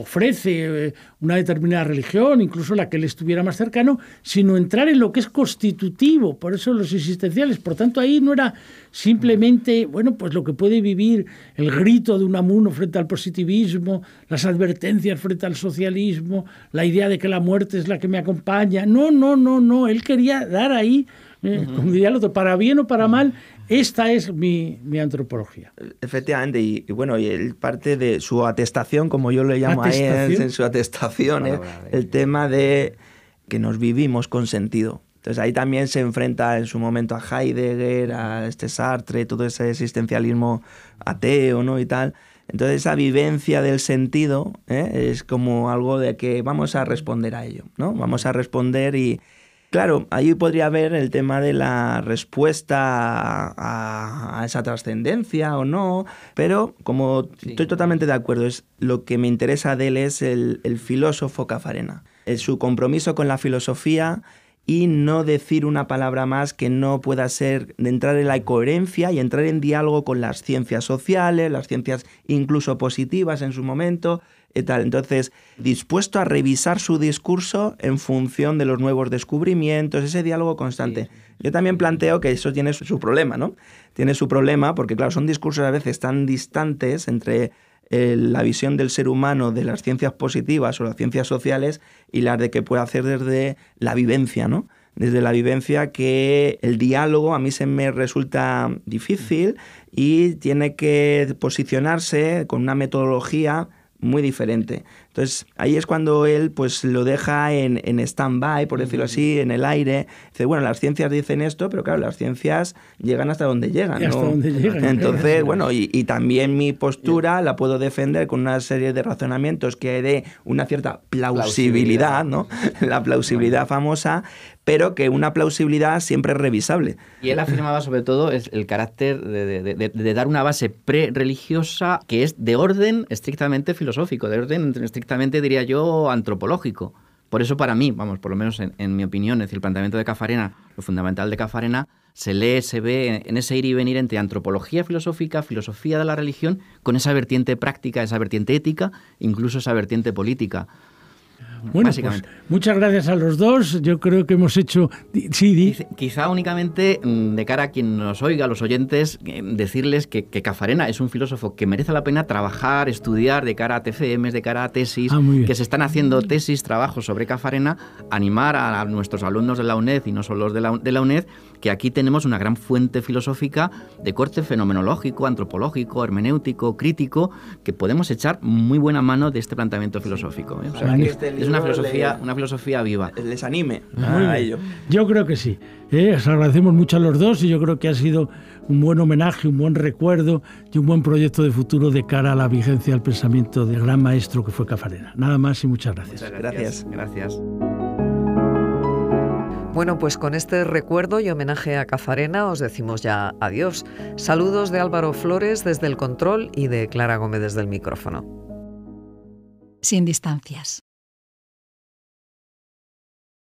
ofrece eh, una determinada religión, incluso la que le estuviera más cercano, sino entrar en lo que es constitutivo, por eso los existenciales. Por tanto, ahí no era simplemente, bueno, pues lo que puede vivir el grito de un amuno frente al positivismo, las advertencias frente al socialismo, la idea de que la muerte es la que me acompaña. No, no, no, no. Él quería dar ahí, eh, otro, para bien o para mal, esta es mi, mi antropología. Efectivamente, y, bueno, y el parte de su atestación, como yo le llamo a él, en su atestación, ah, ¿eh? el tema de que nos vivimos con sentido. Entonces ahí también se enfrenta en su momento a Heidegger, a este Sartre, todo ese existencialismo ateo, ¿no? Y tal. Entonces esa vivencia del sentido ¿eh? es como algo de que vamos a responder a ello, ¿no? Vamos a responder y, Claro, ahí podría haber el tema de la respuesta a, esa trascendencia o no, pero como estoy totalmente de acuerdo, es lo que me interesa de él es el, filósofo Cafarena, su compromiso con la filosofía y no decir una palabra más que no pueda ser de entrar en la coherencia y entrar en diálogo con las ciencias sociales, las ciencias incluso positivas en su momento, entonces, dispuesto a revisar su discurso en función de los nuevos descubrimientos, ese diálogo constante. Yo también planteo que eso tiene su problema, ¿no? Tiene su problema porque, claro, son discursos a veces tan distantes entre eh, la visión del ser humano de las ciencias positivas o las ciencias sociales y las de que puede hacer desde la vivencia, ¿no? desde la vivencia que el diálogo a mí se me resulta difícil y tiene que posicionarse con una metodología muy diferente. Entonces ahí es cuando él pues lo deja en, en stand-by, por decirlo así, en el aire. Dice, bueno, las ciencias dicen esto, pero claro, las ciencias llegan hasta donde llegan. Hasta donde llegan. Entonces, bueno, y, también mi postura la puedo defender con una serie de razonamientos que dé una cierta plausibilidad, plausibilidad. ¿no? La plausibilidad famosa, pero que una plausibilidad siempre es revisable. Y él afirmaba sobre todo el carácter de, dar una base pre-religiosa que es de orden estrictamente filosófico, de orden estrictamente, diría yo, antropológico. Por eso para mí, vamos, por lo menos en, en mi opinión, es decir, el planteamiento de Cafarena, lo fundamental de Cafarena, se lee, se ve en ese ir y venir entre antropología filosófica, filosofía de la religión, con esa vertiente práctica, esa vertiente ética, incluso esa vertiente política. Bueno, pues, muchas gracias a los dos. Yo creo que hemos hecho. Sí, Quizá únicamente mm, de cara a quien nos oiga, a los oyentes, eh, decirles que, Cafarena es un filósofo que merece la pena trabajar, estudiar de cara a TFM, de cara a tesis, ah, que se están haciendo tesis, trabajos sobre Cafarena. Animar a, nuestros alumnos de la UNED y no solo los de la, UNED, que aquí tenemos una gran fuente filosófica de corte fenomenológico, antropológico, hermenéutico, crítico, que podemos echar muy buena mano de este planteamiento filosófico. ¿eh? O sea, es una filosofía, una filosofía viva. Eh, les anime ah, a, ello. Yo creo que sí. Eh, os agradecemos mucho a los dos y yo creo que ha sido un buen homenaje, un buen recuerdo y un buen proyecto de futuro de cara a la vigencia del pensamiento del gran maestro que fue Cafarena. Nada más y muchas gracias. Muchas gracias. gracias. Bueno, pues con este recuerdo y homenaje a Cafarena os decimos ya adiós. Saludos de Álvaro Flores desde el control y de Clara Gómez desde el micrófono. Sin distancias.